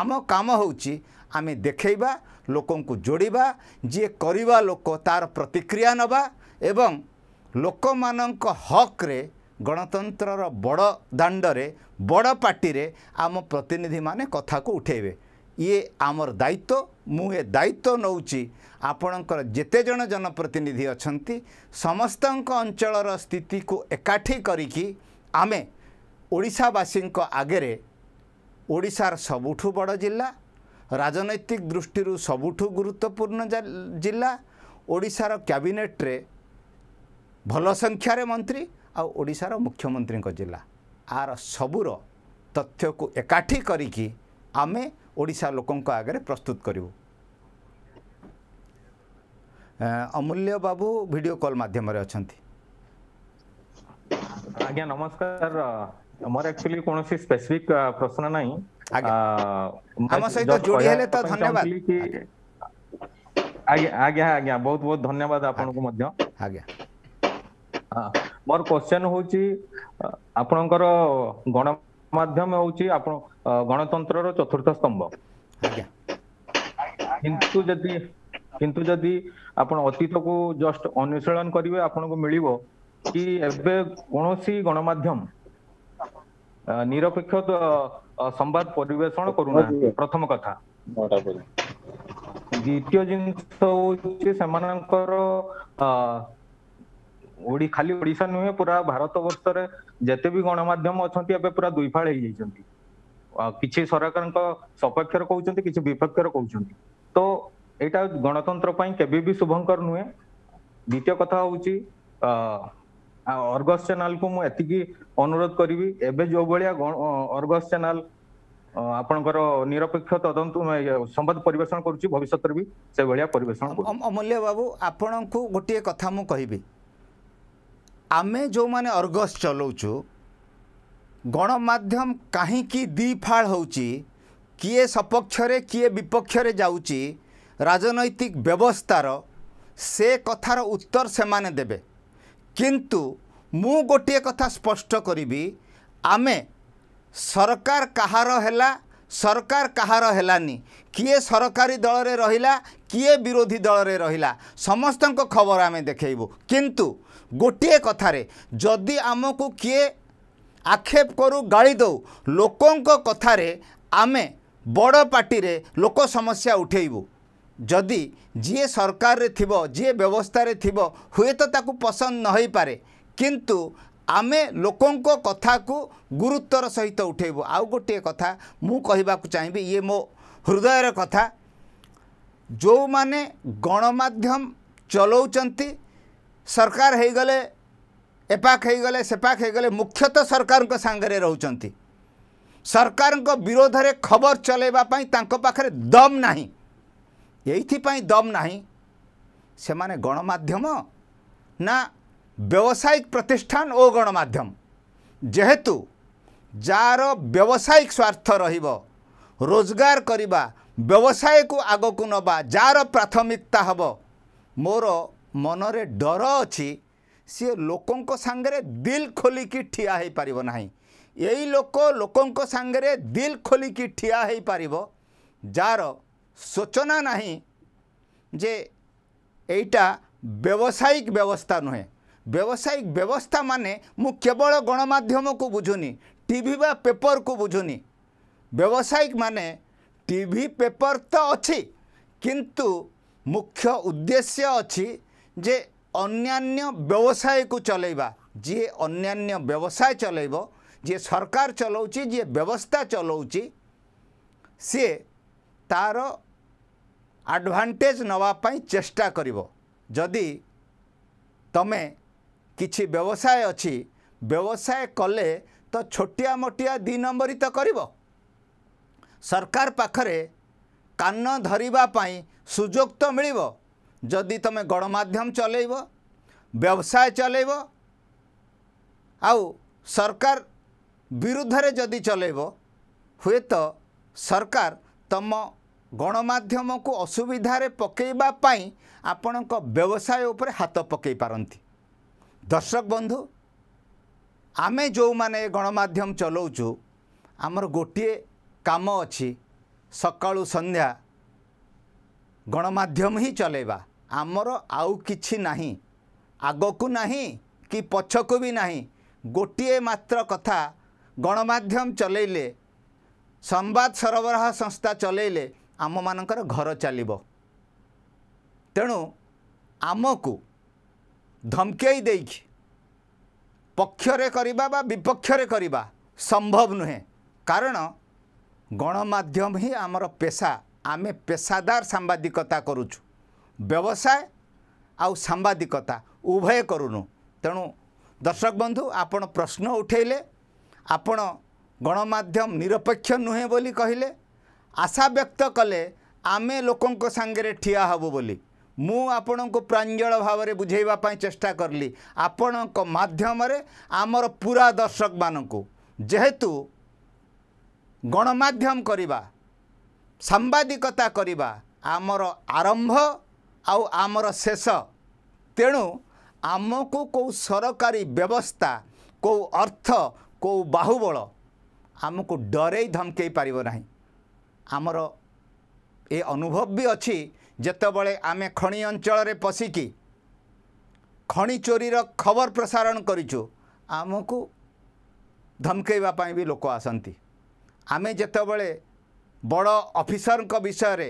ଆମ କାମ ହେଉଛି ଆମେ ଦେଖେଇବା ଲୋକଙ୍କୁ ଯୋଡ଼ିବା ଯିଏ କରିବା ଲୋକ ତା'ର ପ୍ରତିକ୍ରିୟା ନେବା ଏବଂ ଲୋକମାନଙ୍କ ହକ୍ରେ ଗଣତନ୍ତ୍ରର ବଡ଼ ଦାଣ୍ଡରେ ବଡ଼ ପାର୍ଟିରେ ଆମ ପ୍ରତିନିଧିମାନେ କଥାକୁ ଉଠାଇବେ ଇଏ ଆମର ଦାୟିତ୍ୱ ମୁଁ ଏ ଦାୟିତ୍ୱ ନେଉଛି ଆପଣଙ୍କର ଯେତେ ଜଣ ଜନପ୍ରତିନିଧି ଅଛନ୍ତି ସମସ୍ତଙ୍କ ଅଞ୍ଚଳର ସ୍ଥିତିକୁ ଏକାଠି କରିକି ଆମେ ଓଡ଼ିଶାବାସୀଙ୍କ ଆଗରେ ଓଡ଼ିଶାର ସବୁଠୁ ବଡ଼ ଜିଲ୍ଲା ରାଜନୈତିକ ଦୃଷ୍ଟିରୁ ସବୁଠୁ ଗୁରୁତ୍ୱପୂର୍ଣ୍ଣ ଜିଲ୍ଲା ଓଡ଼ିଶାର କ୍ୟାବିନେଟ୍ରେ ଭଲ ସଂଖ୍ୟାରେ ମନ୍ତ୍ରୀ ଆଉ ଓଡ଼ିଶାର ମୁଖ୍ୟମନ୍ତ୍ରୀଙ୍କ ଜିଲ୍ଲା ଆର ସବୁର ତଥ୍ୟକୁ ଏକାଠି କରିକି ଆମେ ଓଡ଼ିଶା ଲୋକଙ୍କ ଆଗରେ ପ୍ରସ୍ତୁତ କରିବୁ ଅମୂଲ୍ୟ ବାବୁ ଭିଡ଼ିଓ କଲ୍ ମାଧ୍ୟମରେ ଅଛନ୍ତି ଆଜ୍ଞା ନମସ୍କାର ମୋର ଆକ୍ଚୁଲି କୌଣସି ସ୍ପେସିଫିକ ପ୍ରଶ୍ନ ନାହିଁ ଆଜ୍ଞା ଆଜ୍ଞା ଆଜ୍ଞା ବହୁତ ବହୁତ ଧନ୍ୟବାଦ ଆପଣଙ୍କୁ ମଧ୍ୟ ଆଜ୍ଞା ମୋର କ୍ୱେଶ୍ଚନ ହଉଛି ଆପଣଙ୍କର ଗଣମାଧ୍ୟମ ହଉଛି ଆପଣ ଗଣତନ୍ତ୍ରର ଚତୁର୍ଥ ସ୍ତମ୍ଭ କିନ୍ତୁ ଯଦି କିନ୍ତୁ ଯଦି ଆପଣ ଅତୀତକୁ ଜଷ୍ଟ ଅନୁଶୀଳନ କରିବେ ଆପଣଙ୍କୁ ମିଳିବ କି ଏବେ କୌଣସି ଗଣମାଧ୍ୟମ ନିରପେକ୍ଷ ସମ୍ବାଦ ପରିବେଷଣ କରୁନାହାନ୍ତି ପ୍ରଥମ କଥା ଦ୍ୱିତୀୟ ଜିନିଷ ହଉଛି ସେମାନଙ୍କର ଖାଲି ଓଡିଶା ନୁହେଁ ପୁରା ଭାରତ ବର୍ଷରେ ଯେତେ ବି ଗଣମାଧ୍ୟମ ଅଛନ୍ତି ଏବେ ପୁରା ଦୁଇଫାଳ ହେଇଯାଇଛନ୍ତି କିଛି ସରକାରଙ୍କ ସପକ୍ଷରେ କହୁଛନ୍ତି କିଛି ବିପକ୍ଷରେ କହୁଛନ୍ତି ତ ଏଇଟା ଗଣତନ୍ତ୍ର ପାଇଁ କେବେ ବି ଶୁଭଙ୍କର ନୁହେଁ ଦ୍ୱିତୀୟ କଥା ହଉଛି ଅର୍ଗସ ଚ୍ୟାନେଲକୁ ମୁଁ ଏତିକି ଅନୁରୋଧ କରିବି ଏବେ ଯୋଉ ଭଳିଆ ଅର୍ଗସ ଚ୍ୟାନେଲ ଆପଣଙ୍କର ନିରପେକ୍ଷ ତଦନ୍ତ ସମ୍ବାଦ ପରିବେଷଣ କରୁଛି ଭବିଷ୍ୟତରେ ବି ସେଭଳିଆ ପରିବେଷଣ ଅମୂଲ୍ୟ ବାବୁ ଆପଣଙ୍କୁ ଗୋଟିଏ କଥା ମୁଁ କହିବି ଆମେ ଯେଉଁମାନେ ଅର୍ଗସ୍ ଚଲାଉଛୁ ଗଣମାଧ୍ୟମ କାହିଁକି ଦିଫାଳ ହେଉଛି କିଏ ସପକ୍ଷରେ କିଏ ବିପକ୍ଷରେ ଯାଉଛି ରାଜନୈତିକ ବ୍ୟବସ୍ଥାର ସେ କଥାର ଉତ୍ତର ସେମାନେ ଦେବେ କିନ୍ତୁ ମୁଁ ଗୋଟିଏ କଥା ସ୍ପଷ୍ଟ କରିବି ଆମେ ସରକାର କାହାର ହେଲା ସରକାର କାହାର ହେଲାନି କିଏ ସରକାରୀ ଦଳରେ ରହିଲା କିଏ ବିରୋଧୀ ଦଳରେ ରହିଲା ସମସ୍ତଙ୍କ ଖବର ଆମେ ଦେଖାଇବୁ କିନ୍ତୁ ଗୋଟିଏ କଥାରେ ଯଦି ଆମକୁ କିଏ ଆକ୍ଷେପ କରୁ ଗାଳି ଦେଉ ଲୋକଙ୍କ କଥାରେ ଆମେ ବଡ଼ ପାଟିରେ ଲୋକ ସମସ୍ୟା ଉଠାଇବୁ ଯଦି ଯିଏ ସରକାରରେ ଥିବ ଯିଏ ବ୍ୟବସ୍ଥାରେ ଥିବ ହୁଏତ ତାକୁ ପସନ୍ଦ ନ ହୋଇପାରେ କିନ୍ତୁ ଆମେ ଲୋକଙ୍କ କଥାକୁ ଗୁରୁତ୍ୱର ସହିତ ଉଠାଇବୁ ଆଉ ଗୋଟିଏ କଥା ମୁଁ କହିବାକୁ ଚାହିଁବି ଇଏ ମୋ ହୃଦୟର କଥା ଯେଉଁମାନେ ଗଣମାଧ୍ୟମ ଚଲାଉଛନ୍ତି ସରକାର ହେଇଗଲେ ଏପାଖ ହେଇଗଲେ ସେପାଖ ହେଇଗଲେ ମୁଖ୍ୟତଃ ସରକାରଙ୍କ ସାଙ୍ଗରେ ରହୁଛନ୍ତି ସରକାରଙ୍କ ବିରୋଧରେ ଖବର ଚଲାଇବା ପାଇଁ ତାଙ୍କ ପାଖରେ ଦମ୍ ନାହିଁ ଏଇଥିପାଇଁ ଦମ୍ ନାହିଁ ସେମାନେ ଗଣମାଧ୍ୟମ ନା ବ୍ୟବସାୟିକ ପ୍ରତିଷ୍ଠାନ ଓ ଗଣମାଧ୍ୟମ ଯେହେତୁ ଯାହାର ବ୍ୟବସାୟିକ ସ୍ୱାର୍ଥ ରହିବ ରୋଜଗାର କରିବା ବ୍ୟବସାୟକୁ ଆଗକୁ ନେବା ଯାହାର ପ୍ରାଥମିକତା ହେବ ମୋର ମନରେ ଡର ଅଛି ସିଏ ଲୋକଙ୍କ ସାଙ୍ଗରେ ଦିଲ୍ ଖୋଲିକି ଠିଆ ହୋଇପାରିବ ନାହିଁ ଏଇ ଲୋକ ଲୋକଙ୍କ ସାଙ୍ଗରେ ଦିଲ୍ ଖୋଲିକି ଠିଆ ହୋଇପାରିବ ଯାହାର ସୂଚନା ନାହିଁ ଯେ ଏଇଟା ବ୍ୟବସାୟିକ ବ୍ୟବସ୍ଥା ନୁହେଁ ବ୍ୟବସାୟିକ ବ୍ୟବସ୍ଥା ମାନେ ମୁଁ କେବଳ ଗଣମାଧ୍ୟମକୁ ବୁଝୁନି ଟିଭି ବା ପେପରକୁ ବୁଝୁନି ବ୍ୟବସାୟିକ ମାନେ ଟିଭି ପେପର ତ ଅଛି କିନ୍ତୁ ମୁଖ୍ୟ ଉଦ୍ଦେଶ୍ୟ ଅଛି ଯେ ଅନ୍ୟାନ୍ୟ ବ୍ୟବସାୟକୁ ଚଲେଇବା ଯିଏ ଅନ୍ୟାନ୍ୟ ବ୍ୟବସାୟ ଚଲେଇବ ଯିଏ ସରକାର ଚଲାଉଛି ଯିଏ ବ୍ୟବସ୍ଥା ଚଲାଉଛି ସିଏ ତା'ର ଆଡ଼ଭାଣ୍ଟେଜ୍ ନେବା ପାଇଁ ଚେଷ୍ଟା କରିବ ଯଦି ତମେ କିଛି ବ୍ୟବସାୟ ଅଛି ବ୍ୟବସାୟ କଲେ ତ ଛୋଟିଆ ମୋଟିଆ ଦୁଇ ନମ୍ବରୀ ତ କରିବ ସରକାର ପାଖରେ କାନ ଧରିବା ପାଇଁ ସୁଯୋଗ ତ ମିଳିବ ଯଦି ତୁମେ ଗଣମାଧ୍ୟମ ଚଲେଇବ ବ୍ୟବସାୟ ଚଲେଇବ ଆଉ ସରକାର ବିରୁଦ୍ଧରେ ଯଦି ଚଲେଇବ ହୁଏତ ସରକାର ତୁମ ଗଣମାଧ୍ୟମକୁ ଅସୁବିଧାରେ ପକେଇବା ପାଇଁ ଆପଣଙ୍କ ବ୍ୟବସାୟ ଉପରେ ହାତ ପକେଇ ପାରନ୍ତି ଦର୍ଶକ ବନ୍ଧୁ ଆମେ ଯେଉଁମାନେ ଗଣମାଧ୍ୟମ ଚଲଉଛୁ ଆମର ଗୋଟିଏ କାମ ଅଛି ସକାଳୁ ସନ୍ଧ୍ୟା ଗଣମାଧ୍ୟମ ହିଁ ଚଲେଇବା ଆମର ଆଉ କିଛି ନାହିଁ ଆଗକୁ ନାହିଁ କି ପଛକୁ ବି ନାହିଁ ଗୋଟିଏ ମାତ୍ର କଥା ଗଣମାଧ୍ୟମ ଚଲେଇଲେ ସମ୍ବାଦ ସରବରାହ ସଂସ୍ଥା ଚଲେଇଲେ ଆମମାନଙ୍କର ଘର ଚାଲିବ ତେଣୁ ଆମକୁ ଧମକେଇ ଦେଇକି ପକ୍ଷରେ କରିବା ବା ବିପକ୍ଷରେ କରିବା ସମ୍ଭବ ନୁହେଁ କାରଣ ଗଣମାଧ୍ୟମ ହିଁ ଆମର ପେଶା ଆମେ ପେଶାଦାର ସାମ୍ବାଦିକତା କରୁଛୁ ବ୍ୟବସାୟ ଆଉ ସାମ୍ବାଦିକତା ଉଭୟ କରୁନୁ ତେଣୁ ଦର୍ଶକ ବନ୍ଧୁ ଆପଣ ପ୍ରଶ୍ନ ଉଠାଇଲେ ଆପଣ ଗଣମାଧ୍ୟମ ନିରପେକ୍ଷ ନୁହେଁ ବୋଲି କହିଲେ ଆଶା ବ୍ୟକ୍ତ କଲେ ଆମେ ଲୋକଙ୍କ ସାଙ୍ଗରେ ଠିଆ ହେବୁ ବୋଲି ମୁଁ ଆପଣଙ୍କୁ ପ୍ରାଞ୍ଜଳ ଭାବରେ ବୁଝାଇବା ପାଇଁ ଚେଷ୍ଟା କରିଲି ଆପଣଙ୍କ ମାଧ୍ୟମରେ ଆମର ପୁରା ଦର୍ଶକମାନଙ୍କୁ ଯେହେତୁ ଗଣମାଧ୍ୟମ କରିବା ସାମ୍ବାଦିକତା କରିବା ଆମର ଆରମ୍ଭ ଆଉ ଆମର ଶେଷ ତେଣୁ ଆମକୁ କେଉଁ ସରକାରୀ ବ୍ୟବସ୍ଥା କେଉଁ ଅର୍ଥ କେଉଁ ବାହୁବଳ ଆମକୁ ଡରେଇ ଧମକେଇ ପାରିବ ନାହିଁ ଆମର ଏ ଅନୁଭବ ବି ଅଛି ଯେତେବେଳେ ଆମେ ଖଣି ଅଞ୍ଚଳରେ ପଶିକି ଖଣି ଚୋରିର ଖବର ପ୍ରସାରଣ କରିଛୁ ଆମକୁ ଧମକେଇବା ପାଇଁ ବି ଲୋକ ଆସନ୍ତି ଆମେ ଯେତେବେଳେ ବଡ଼ ଅଫିସରଙ୍କ ବିଷୟରେ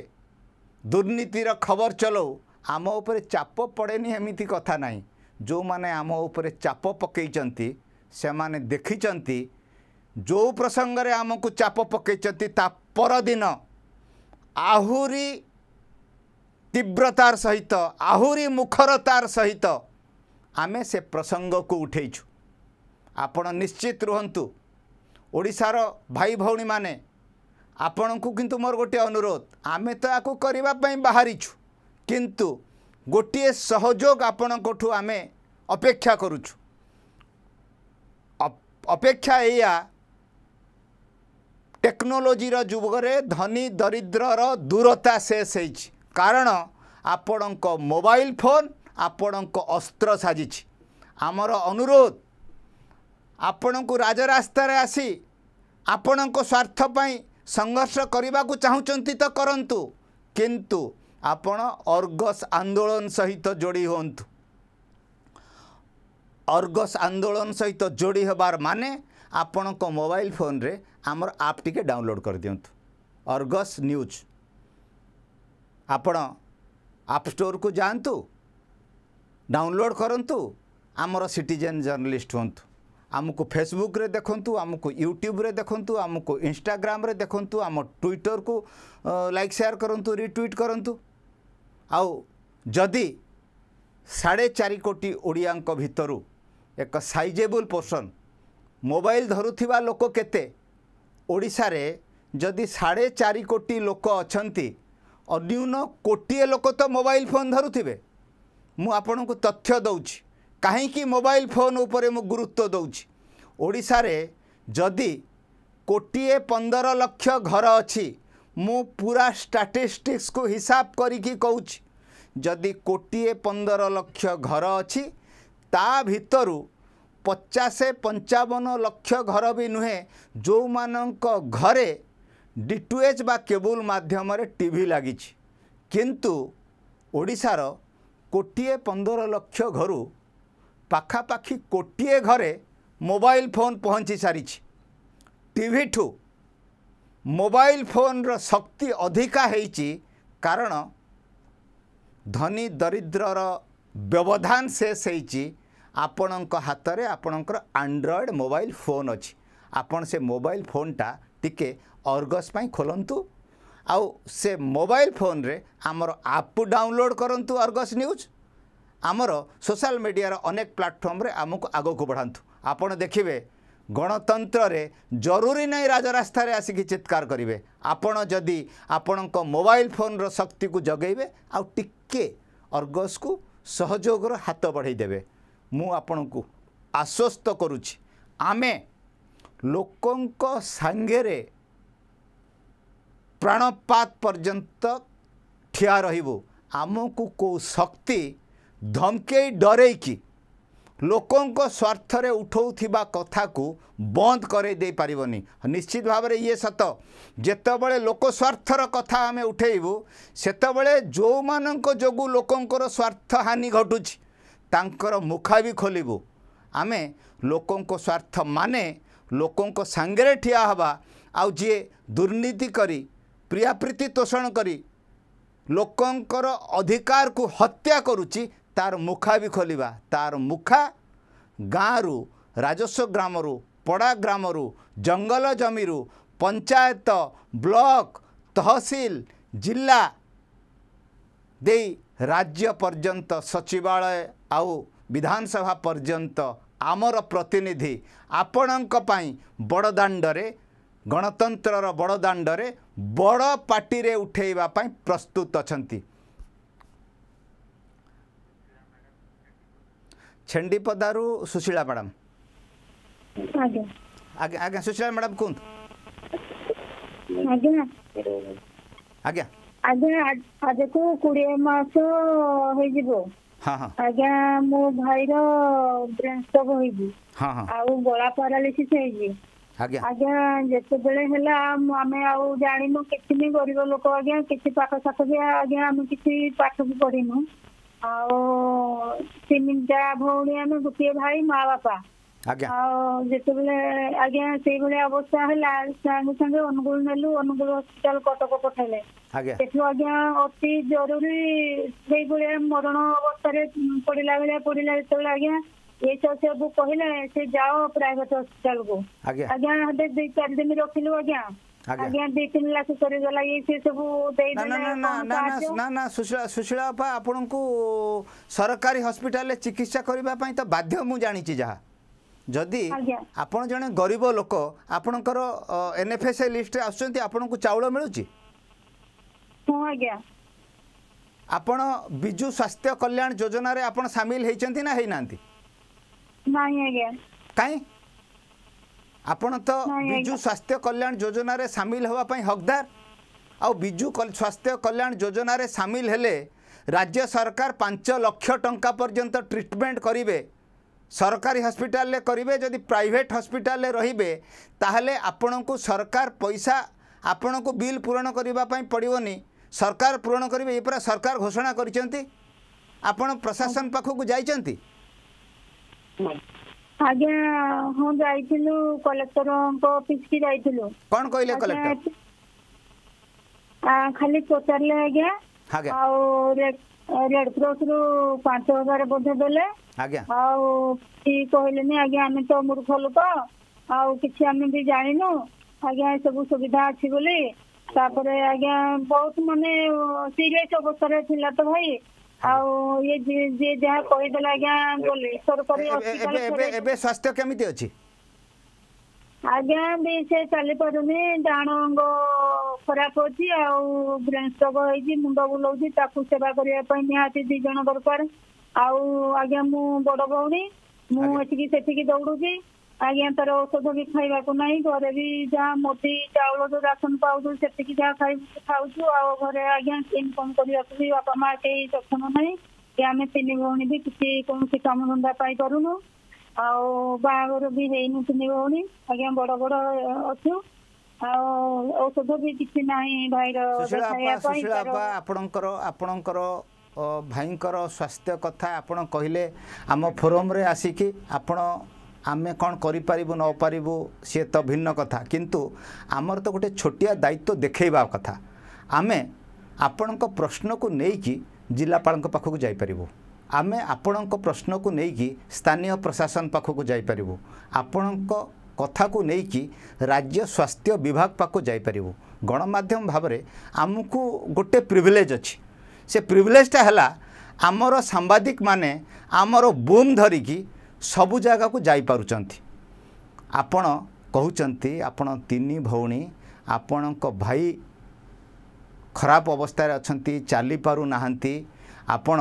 ଦୁର୍ନୀତିର ଖବର ଚଲାଉ ଆମ ଉପରେ ଚାପ ପଡ଼େନି ଏମିତି କଥା ନାହିଁ ଯେଉଁମାନେ ଆମ ଉପରେ ଚାପ ପକାଇଛନ୍ତି ସେମାନେ ଦେଖିଛନ୍ତି ଯେଉଁ ପ୍ରସଙ୍ଗରେ ଆମକୁ ଚାପ ପକାଇଛନ୍ତି ତା ପରଦିନ ଆହୁରି ତୀବ୍ରତାର ସହିତ ଆହୁରି ମୁଖରତାର ସହିତ ଆମେ ସେ ପ୍ରସଙ୍ଗକୁ ଉଠେଇଛୁ ଆପଣ ନିଶ୍ଚିତ ରୁହନ୍ତୁ ଓଡ଼ିଶାର ଭାଇ ଭଉଣୀମାନେ ଆପଣଙ୍କୁ କିନ୍ତୁ ମୋର ଗୋଟିଏ ଅନୁରୋଧ ଆମେ ତ ଆକୁ କରିବା ପାଇଁ ବାହାରିଛୁ କିନ୍ତୁ ଗୋଟିଏ ସହଯୋଗ ଆପଣଙ୍କଠୁ ଆମେ ଅପେକ୍ଷା କରୁଛୁ ଅପେକ୍ଷା ଏଇଆ ଟେକ୍ନୋଲୋଜିର ଯୁଗରେ ଧନୀ ଦରିଦ୍ରର ଦୂରତା ଶେଷ ହେଇଛି କାରଣ ଆପଣଙ୍କ ମୋବାଇଲ ଫୋନ୍ ଆପଣଙ୍କ ଅସ୍ତ୍ର ସାଜିଛି ଆମର ଅନୁରୋଧ ଆପଣଙ୍କୁ ରାଜରାସ୍ତାରେ ଆସି ଆପଣଙ୍କ ସ୍ୱାର୍ଥ ପାଇଁ ସଂଘର୍ଷ କରିବାକୁ ଚାହୁଁଛନ୍ତି ତ କରନ୍ତୁ କିନ୍ତୁ ଆପଣ ଅର୍ଗସ ଆନ୍ଦୋଳନ ସହିତ ଯୋଡ଼ି ହୁଅନ୍ତୁ ଅର୍ଗସ ଆନ୍ଦୋଳନ ସହିତ ଯୋଡ଼ି ହେବାର ମାନେ ଆପଣଙ୍କ ମୋବାଇଲ ଫୋନରେ ଆମର ଆପ୍ ଟିକେ ଡାଉନଲୋଡ଼ କରିଦିଅନ୍ତୁ ଅର୍ଗସ ନ୍ୟୁଜ୍ ଆପଣ ଆପ୍ ଷ୍ଟୋରକୁ ଯାଆନ୍ତୁ ଡାଉନଲୋଡ଼ କରନ୍ତୁ ଆମର ସିଟିଜେନ୍ ଜର୍ନାଲିଷ୍ଟ ହୁଅନ୍ତୁ ଆମକୁ ଫେସବୁକ୍ରେ ଦେଖନ୍ତୁ ଆମକୁ ୟୁଟ୍ୟୁବରେ ଦେଖନ୍ତୁ ଆମକୁ ଇନଷ୍ଟାଗ୍ରାମରେ ଦେଖନ୍ତୁ ଆମ ଟ୍ୱିଟରକୁ ଲାଇକ୍ ସେୟାର କରନ୍ତୁ ରିଟ୍ୱିଟ୍ କରନ୍ତୁ ଆଉ ଯଦି ସାଢ଼େ ଚାରି କୋଟି ଓଡ଼ିଆଙ୍କ ଭିତରୁ ଏକ ସାଇଜେବୁଲ୍ ପର୍ସନ୍ ମୋବାଇଲ୍ ଧରୁଥିବା ଲୋକ କେତେ ଓଡ଼ିଶାରେ ଯଦି ସାଢ଼େ ଚାରି କୋଟି ଲୋକ ଅଛନ୍ତି ଅନ୍ୟୁନ କୋଟିଏ ଲୋକ ତ ମୋବାଇଲ୍ ଫୋନ୍ ଧରୁଥିବେ ମୁଁ ଆପଣଙ୍କୁ ତଥ୍ୟ ଦେଉଛି କାହିଁକି ମୋବାଇଲ୍ ଫୋନ୍ ଉପରେ ମୁଁ ଗୁରୁତ୍ୱ ଦେଉଛି ଓଡ଼ିଶାରେ ଯଦି କୋଟିଏ ପନ୍ଦର ଲକ୍ଷ ଘର ଅଛି ମୁଁ ପୁରା ଷ୍ଟାଟିଷ୍ଟିକ୍ସକୁ ହିସାବ କରିକି କହୁଛି ଯଦି କୋଟିଏ ପନ୍ଦର ଲକ୍ଷ ଘର ଅଛି ତା ଭିତରୁ ପଚାଶ ପଞ୍ଚାବନ ଲକ୍ଷ ଘର ବି ନୁହେଁ ଯେଉଁମାନଙ୍କ ଘରେ ଡି ଟୁ ଏଚ୍ ବା କେବୁଲ ମାଧ୍ୟମରେ ଟିଭି ଲାଗିଛି କିନ୍ତୁ ଓଡ଼ିଶାର କୋଟିଏ ପନ୍ଦର ଲକ୍ଷ ଘରୁ ପାଖାପାଖି କୋଟିଏ ଘରେ ମୋବାଇଲ ଫୋନ୍ ପହଞ୍ଚି ସାରିଛି ଟିଭିଠୁ ମୋବାଇଲ ଫୋନର ଶକ୍ତି ଅଧିକା ହେଇଛି କାରଣ ଧନୀ ଦରିଦ୍ରର ବ୍ୟବଧାନ ଶେଷ ହେଇଛି ଆପଣଙ୍କ ହାତରେ ଆପଣଙ୍କର ଆଣ୍ଡ୍ରଏଡ଼୍ ମୋବାଇଲ ଫୋନ୍ ଅଛି ଆପଣ ସେ ମୋବାଇଲ ଫୋନ୍ଟା ଟିକେ ଅର୍ଗସ୍ ପାଇଁ ଖୋଲନ୍ତୁ ଆଉ ସେ ମୋବାଇଲ ଫୋନ୍ରେ ଆମର ଆପ୍ ଡାଉନଲୋଡ଼୍ କରନ୍ତୁ ଅର୍ଗସ୍ ନ୍ୟୁଜ୍ ଆମର ସୋସିଆଲ ମିଡ଼ିଆର ଅନେକ ପ୍ଲାଟଫର୍ମରେ ଆମକୁ ଆଗକୁ ବଢ଼ାନ୍ତୁ ଆପଣ ଦେଖିବେ ଗଣତନ୍ତ୍ରରେ ଜରୁରୀ ନାହିଁ ରାଜରାସ୍ତାରେ ଆସିକି ଚିତ୍କାର କରିବେ ଆପଣ ଯଦି ଆପଣଙ୍କ ମୋବାଇଲ ଫୋନର ଶକ୍ତିକୁ ଜଗେଇବେ ଆଉ ଟିକେ ଅର୍ଗସକୁ ସହଯୋଗର ହାତ ବଢ଼େଇଦେବେ ମୁଁ ଆପଣଙ୍କୁ ଆଶ୍ୱସ୍ତ କରୁଛି ଆମେ ଲୋକଙ୍କ ସାଙ୍ଗରେ ପ୍ରାଣପାତ ପର୍ଯ୍ୟନ୍ତ ଠିଆ ରହିବୁ ଆମକୁ କେଉଁ ଶକ୍ତି ଧମକେଇ ଡରେଇକି ଲୋକଙ୍କ ସ୍ୱାର୍ଥରେ ଉଠାଉଥିବା କଥାକୁ ବନ୍ଦ କରାଇ ଦେଇପାରିବନି ନିଶ୍ଚିତ ଭାବରେ ଇଏ ସତ ଯେତେବେଳେ ଲୋକ ସ୍ୱାର୍ଥର କଥା ଆମେ ଉଠାଇବୁ ସେତେବେଳେ ଯେଉଁମାନଙ୍କ ଯୋଗୁଁ ଲୋକଙ୍କର ସ୍ୱାର୍ଥହାନି ଘଟୁଛି ତାଙ୍କର ମୁଖା ବି ଖୋଲିବୁ ଆମେ ଲୋକଙ୍କ ସ୍ୱାର୍ଥ ମାନେ ଲୋକଙ୍କ ସାଙ୍ଗରେ ଠିଆ ହେବା ଆଉ ଯିଏ ଦୁର୍ନୀତି କରି ପ୍ରିୟାପ୍ରୀତି ତୋଷଣ କରି ଲୋକଙ୍କର ଅଧିକାରକୁ ହତ୍ୟା କରୁଛି ତାର ମୁଖା ବି ଖୋଲିବା ତାର ମୁଖା ଗାଁରୁ ରାଜସ୍ୱ ଗ୍ରାମରୁ ପଡ଼ା ଗ୍ରାମରୁ ଜଙ୍ଗଲ ଜମିରୁ ପଞ୍ଚାୟତ ବ୍ଲକ ତହସିଲ ଜିଲ୍ଲା ଦେଇ ରାଜ୍ୟ ପର୍ଯ୍ୟନ୍ତ ସଚିବାଳୟ ଆଉ ବିଧାନସଭା ପର୍ଯ୍ୟନ୍ତ ଆମର ପ୍ରତିନିଧି ଆପଣଙ୍କ ପାଇଁ ବଡ଼ ଦାଣ୍ଡରେ ଗଣତନ୍ତ୍ରର ବଡ଼ ଦାଣ୍ଡରେ ବଡ଼ ପାଟିରେ ଉଠାଇବା ପାଇଁ ପ୍ରସ୍ତୁତ ଅଛନ୍ତି ಚಂಡಿಪದಾರು ಸುಶೀಳಾ ಮೇಡಮ್ ଆଜ୍ଞା ଆଜ୍ଞା ସୁଶୀଳା ମ୍ୟାଡ଼ାମ୍ କୁହନ୍ତୁ ଆଜ୍ଞା ଆଜ୍ଞା ଆଜ୍ଞା ଆଜକୁ କୋଡ଼ିଏ ମାସ ହେଇଯିବ ଆଜ୍ଞା ମୋ ଭାଇର ବ୍ରେନ୍ ଷ୍ଟକ୍ ହେଇଛି ଆଉ ଗଳା ପାରାଲିସିସ୍ ହେଇଛି ଆଜ୍ଞା ଯେତେବେଳେ ହେଲା ଆମେ ଆଉ ଜାଣିନୁ କିଛି ବି ଗରିବ ଲୋକ ଆଜ୍ଞା କିଛି ପାଠ ସାଠ ବି ଆଜ୍ଞା ଆମେ କିଛି ପାଠ ବି ପଢିନୁ ଆଉ ତିନିଟା ଭଉଣୀ ଆମେ ଗୋଟିଏ ଭାଇ ମା ବାପା ଆଉ ଯେତେବେଳେ ଆଜ୍ଞା ସେଇଭଳିଆ ଅବସ୍ଥା ହେଲା ସାଙ୍ଗେ ସାଙ୍ଗେ ଅନୁଗୁଳ ନେଲୁ ଅନୁଗୁଳ ହସ୍ପିଟାଲ କଟକ ପଠାଇଲେ ସେଠୁ ଆଜ୍ଞା ଅତି ଜରୁରୀ ସେଇଭଳିଆ ମରଣ ଅବସ୍ଥାରେ ପଡିଲା ଭଳିଆ ପଡିଲା ଯେତେବେଳେ ଆଜ୍ଞା ଏସବୁ ସବୁ କହିଲେ ସେ ଯାଅ ପ୍ରାଇଭେଟ ହସ୍ପିଟାଲକୁ ଆଜ୍ଞା ସେଠି ଦୁଇ ଚାରି ଦିନ ରଖିଲୁ ଆଜ୍ଞା ଆଜ୍ଞା ଦି ତିନି ଲକ୍ଷ କରିଦେଲା ଇଏ ସିଏ ସବୁ ଦେଇଦେଲା ନା ନା ନା ନା ସୁଶୀଳା ବାପା ଆପଣଙ୍କୁ ସରକାରୀ ହସ୍ପିଟାଲରେ ଚିକିତ୍ସା କରିବା ପାଇଁ ତ ବାଧ୍ୟ ମୁଁ ଜାଣିଛି ଯାହା ଯଦି ଆପଣ ଜଣେ ଗରିବ ଲୋକ ଆପଣଙ୍କର ଏନ୍ଏଫ୍ଏସ୍ଏ ଲିଷ୍ଟରେ ଆସୁଛନ୍ତି ଆପଣଙ୍କୁ ଚାଉଳ ମିଳୁଛି ହଁ ଆଜ୍ଞା ଆପଣ ବିଜୁ ସ୍ୱାସ୍ଥ୍ୟ କଲ୍ୟାଣ ଯୋଜନାରେ ଆପଣ ସାମିଲ ହେଇଛନ୍ତି ନା ହେଇନାହାନ୍ତି ନାହିଁ ଆଜ୍ଞା କାହିଁ ଆପଣ ତ ବିଜୁ ସ୍ୱାସ୍ଥ୍ୟ କଲ୍ୟାଣ ଯୋଜନାରେ ସାମିଲ ହେବା ପାଇଁ ହକଦାର ଆଉ ବିଜୁ ସ୍ୱାସ୍ଥ୍ୟ କଲ୍ୟାଣ ଯୋଜନାରେ ସାମିଲ ହେଲେ ରାଜ୍ୟ ସରକାର ପାଞ୍ଚ ଲକ୍ଷ ଟଙ୍କା ପର୍ଯ୍ୟନ୍ତ ଟ୍ରିଟମେଣ୍ଟ କରିବେ ସରକାରୀ ହସ୍ପିଟାଲରେ କରିବେ ଯଦି ପ୍ରାଇଭେଟ ହସ୍ପିଟାଲରେ ରହିବେ ତାହେଲେ ଆପଣଙ୍କୁ ସରକାର ପଇସା ଆପଣଙ୍କୁ ବିଲ୍ ପୂରଣ କରିବା ପାଇଁ ପଡ଼ିବନି ସରକାର ପୂରଣ କରିବେ ଏ ପରା ସରକାର ଘୋଷଣା କରିଛନ୍ତି ଆପଣ ପ୍ରଶାସନ ପାଖକୁ ଯାଇଛନ୍ତି ଆଜ୍ଞା ହଁ ଯାଇଥିଲୁ କଲେକ୍ଟରଙ୍କ ଅଫିସକି ଯାଇଥିଲୁ କ'ଣ କହିଲେ କଲେକ୍ଟର ଖାଲି ପଚାରିଲେ ଆଜ୍ଞା ଆଉ ରେଡ୍ କ୍ରସ ରୁ ପାଞ୍ଚ ହଜାର ବୋଧେ ଦେଲେ ଆଉ କିଏ କହିଲେନି ଆଜ୍ଞା ଆମେ ତ ମୂର୍ଖ ଲୋକ ଆଉ କିଛି ଆମେ ବି ଜାଣିନୁ ଆଜ୍ଞା ଏସବୁ ସୁବିଧା ଅଛି ବୋଲି ତାପରେ ଆଜ୍ଞା ବହୁତ ମାନେ ସିରିୟସ୍ ଅବସ୍ଥାରେ ଥିଲା ତ ଭାଇ ଆଉ ଇଏ ଯିଏ ଯାହା କହିଦେଲା ଆଜ୍ଞା ଏବେ ସ୍ୱାସ୍ଥ୍ୟ କେମିତି ଅଛି ଆଜ୍ଞା ବି ସେ ଚାଲିପାରୁନି ଡାହାଣ ଅଙ୍ଗ ଖରାପ ହଉଛି ଆଉ ବ୍ରେନ୍ ଷ୍ଟ୍ରୋକ୍ ହେଇଛି ମୁଣ୍ଡ ବୁଲଉଛି ତାକୁ ସେବା କରିବା ପାଇଁ ନିହାତି ଦି ଜଣ ଦରକାର ଆଉ ଆଜ୍ଞା ମୁଁ ବଡ ଭଉଣୀ ମୁଁ ଏଠିକି ସେଠିକି ଦୌଡୁଛି ଆଜ୍ଞା ତାର ଔଷଧ ବି ଖାଇବାକୁ ନାହିଁ ଘରେ ବି ଯାହା ମୋଦି ଚାଉଳ ଯୋଉ ରାସନ ପାଉଛୁ ସେତିକି ଯାହା ଖାଇବୁ ଖାଉଛୁ ଆଉ ଘରେ ଆଜ୍ଞା ଇନକମ୍ କରିବାକୁ ବି ବାପା ମା କେହି ସକ୍ଷମ ନାହିଁ କି ଆମେ ତିନି ଭଉଣୀ ବି କିଛି କୌଣସି କାମ ପାଇ ପାଇପାରୁନୁ ଆଉ ବାହାଘର ବି ହେଇନି ତିନି ଭଉଣୀ ଆଜ୍ଞା ବଡ ବଡ ଅଛୁ ଆଉ ଔଷଧ ବି କିଛି ନାହିଁ ଭାଇର ଖାଇବା ପାଇଁ ଆପଣଙ୍କର ଆପଣଙ୍କର ଭାଇଙ୍କର ସ୍ୱାସ୍ଥ୍ୟ କଥା ଆପଣ କହିଲେ ଆମ ଫୋରମ୍ରେ ଆସିକି ଆପଣ ଆମେ କ'ଣ କରିପାରିବୁ ନ ପାରିବୁ ସିଏ ତ ଭିନ୍ନ କଥା କିନ୍ତୁ ଆମର ତ ଗୋଟେ ଛୋଟିଆ ଦାୟିତ୍ୱ ଦେଖେଇବା କଥା ଆମେ ଆପଣଙ୍କ ପ୍ରଶ୍ନକୁ ନେଇକି ଜିଲ୍ଲାପାଳଙ୍କ ପାଖକୁ ଯାଇପାରିବୁ ଆମେ ଆପଣଙ୍କ ପ୍ରଶ୍ନକୁ ନେଇକି ସ୍ଥାନୀୟ ପ୍ରଶାସନ ପାଖକୁ ଯାଇପାରିବୁ ଆପଣଙ୍କ କଥାକୁ ନେଇକି ରାଜ୍ୟ ସ୍ୱାସ୍ଥ୍ୟ ବିଭାଗ ପାଖକୁ ଯାଇପାରିବୁ ଗଣମାଧ୍ୟମ ଭାବରେ ଆମକୁ ଗୋଟେ ପ୍ରିଭିଲେଜ୍ ଅଛି ସେ ପ୍ରିଭିଲେଜ୍ଟା ହେଲା ଆମର ସାମ୍ବାଦିକମାନେ ଆମର ବୁମ୍ ଧରିକି ସବୁ ଜାଗାକୁ ଯାଇପାରୁଛନ୍ତି ଆପଣ କହୁଛନ୍ତି ଆପଣ ତିନି ଭଉଣୀ ଆପଣଙ୍କ ଭାଇ ଖରାପ ଅବସ୍ଥାରେ ଅଛନ୍ତି ଚାଲିପାରୁନାହାନ୍ତି ଆପଣ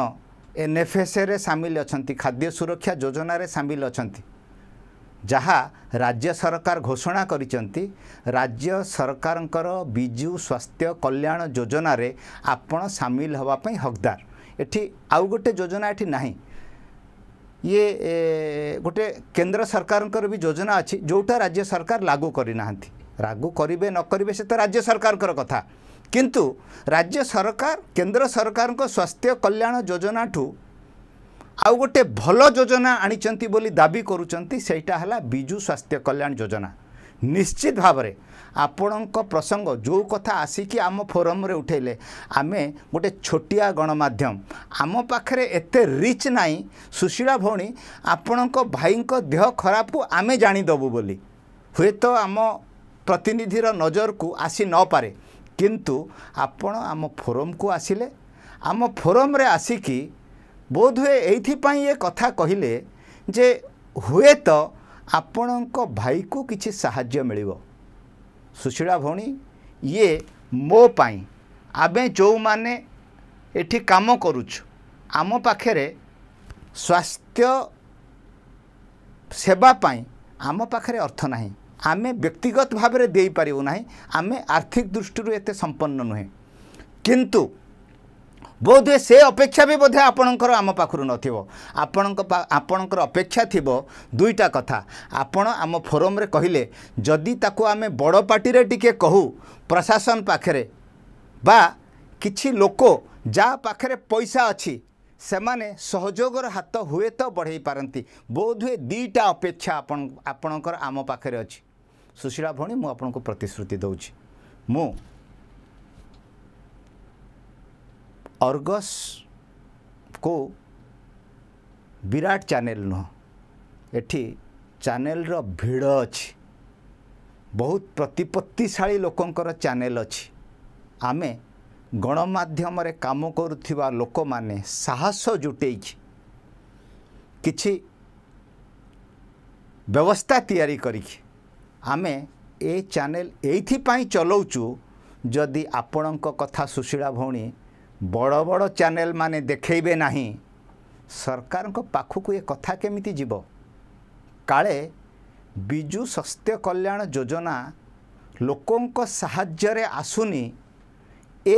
ଏନ୍ ଏଫ୍ ଏସ୍ ରେ ସାମିଲ ଅଛନ୍ତି ଖାଦ୍ୟ ସୁରକ୍ଷା ଯୋଜନାରେ ସାମିଲ ଅଛନ୍ତି ଯାହା ରାଜ୍ୟ ସରକାର ଘୋଷଣା କରିଛନ୍ତି ରାଜ୍ୟ ସରକାରଙ୍କର ବିଜୁ ସ୍ୱାସ୍ଥ୍ୟ କଲ୍ୟାଣ ଯୋଜନାରେ ଆପଣ ସାମିଲ ହେବା ପାଇଁ ହକଦାର ଏଠି ଆଉ ଗୋଟେ ଯୋଜନା ଏଠି ନାହିଁ ଇଏ ଗୋଟେ କେନ୍ଦ୍ର ସରକାରଙ୍କର ବି ଯୋଜନା ଅଛି ଯେଉଁଟା ରାଜ୍ୟ ସରକାର ଲାଗୁ କରିନାହାନ୍ତି ଲାଗୁ କରିବେ ନ କରିବେ ସେ ତ ରାଜ୍ୟ ସରକାରଙ୍କର କଥା କିନ୍ତୁ ରାଜ୍ୟ ସରକାର କେନ୍ଦ୍ର ସରକାରଙ୍କ ସ୍ୱାସ୍ଥ୍ୟ କଲ୍ୟାଣ ଯୋଜନାଠୁ ଆଉ ଗୋଟେ ଭଲ ଯୋଜନା ଆଣିଛନ୍ତି ବୋଲି ଦାବି କରୁଛନ୍ତି ସେଇଟା ହେଲା ବିଜୁ ସ୍ୱାସ୍ଥ୍ୟ କଲ୍ୟାଣ ଯୋଜନା ନିଶ୍ଚିତ ଭାବରେ ଆପଣଙ୍କ ପ୍ରସଙ୍ଗ ଯେଉଁ କଥା ଆସିକି ଆମ ଫୋରମ୍ରେ ଉଠାଇଲେ ଆମେ ଗୋଟେ ଛୋଟିଆ ଗଣମାଧ୍ୟମ ଆମ ପାଖରେ ଏତେ ରିଚ୍ ନାହିଁ ସୁଶୀଳା ଭଉଣୀ ଆପଣଙ୍କ ଭାଇଙ୍କ ଦେହ ଖରାପକୁ ଆମେ ଜାଣିଦେବୁ ବୋଲି ହୁଏତ ଆମ ପ୍ରତିନିଧିର ନଜରକୁ ଆସି ନପାରେ କିନ୍ତୁ ଆପଣ ଆମ ଫୋରମ୍କୁ ଆସିଲେ ଆମ ଫୋରମ୍ରେ ଆସିକି ବୋଧହୁଏ ଏଇଥିପାଇଁ ଏ କଥା କହିଲେ ଯେ ହୁଏତ ଆପଣଙ୍କ ଭାଇକୁ କିଛି ସାହାଯ୍ୟ ମିଳିବ ସୁଶୀଳା ଭଉଣୀ ଇଏ ମୋ ପାଇଁ ଆମେ ଯେଉଁମାନେ ଏଠି କାମ କରୁଛୁ ଆମ ପାଖରେ ସ୍ୱାସ୍ଥ୍ୟ ସେବା ପାଇଁ ଆମ ପାଖରେ ଅର୍ଥ ନାହିଁ ଆମେ ବ୍ୟକ୍ତିଗତ ଭାବରେ ଦେଇପାରିବୁ ନାହିଁ ଆମେ ଆର୍ଥିକ ଦୃଷ୍ଟିରୁ ଏତେ ସମ୍ପନ୍ନ ନୁହେଁ କିନ୍ତୁ ବୋଧ ହୁଏ ସେ ଅପେକ୍ଷା ବି ମଧ୍ୟ ଆପଣଙ୍କର ଆମ ପାଖରୁ ନଥିବ ଆପଣଙ୍କ ଆପଣଙ୍କର ଅପେକ୍ଷା ଥିବ ଦୁଇଟା କଥା ଆପଣ ଆମ ଫୋରମ୍ରେ କହିଲେ ଯଦି ତାକୁ ଆମେ ବଡ଼ ପାର୍ଟିରେ ଟିକିଏ କହୁ ପ୍ରଶାସନ ପାଖରେ ବା କିଛି ଲୋକ ଯାହା ପାଖରେ ପଇସା ଅଛି ସେମାନେ ସହଯୋଗର ହାତ ହୁଏତ ବଢ଼େଇ ପାରନ୍ତି ବୋଧହୁଏ ଦୁଇଟା ଅପେକ୍ଷା ଆପଣ ଆପଣଙ୍କର ଆମ ପାଖରେ ଅଛି ସୁଶୀଳା ଭଉଣୀ ମୁଁ ଆପଣଙ୍କୁ ପ୍ରତିଶ୍ରୁତି ଦେଉଛି ମୁଁ અર્ગસ કો ବିରାଟ ଚ୍ୟାନେଲ୍ ନୁହଁ ଏଠି ଚ୍ୟାନେଲ୍ର ଭିଡ଼ ଅଛି ବହୁତ ପ୍ରତିପତ୍ତିଶାଳୀ ଲୋକଙ୍କର ଚ୍ୟାନେଲ୍ ଅଛି ଆମେ ଗଣମାଧ୍ୟମରେ କାମ କରୁଥିବା ଲୋକମାନେ ସାହସ ଜୁଟେଇକି କିଛି ବ୍ୟବସ୍ଥା ତିଆରି କରିକି ଆମେ ଏ ଚ୍ୟାନେଲ୍ ଏଇଥିପାଇଁ ଚଲାଉଛୁ ଯଦି ଆପଣଙ୍କ କଥା ସୁଶୀଳା ଭଉଣୀ ବଡ଼ ବଡ଼ ଚ୍ୟାନେଲ ମାନେ ଦେଖେଇବେ ନାହିଁ ସରକାରଙ୍କ ପାଖକୁ ଏ କଥା କେମିତି ଯିବ କାଳେ ବିଜୁ ସ୍ୱାସ୍ଥ୍ୟ କଲ୍ୟାଣ ଯୋଜନା ଲୋକଙ୍କ ସାହାଯ୍ୟରେ ଆସୁନି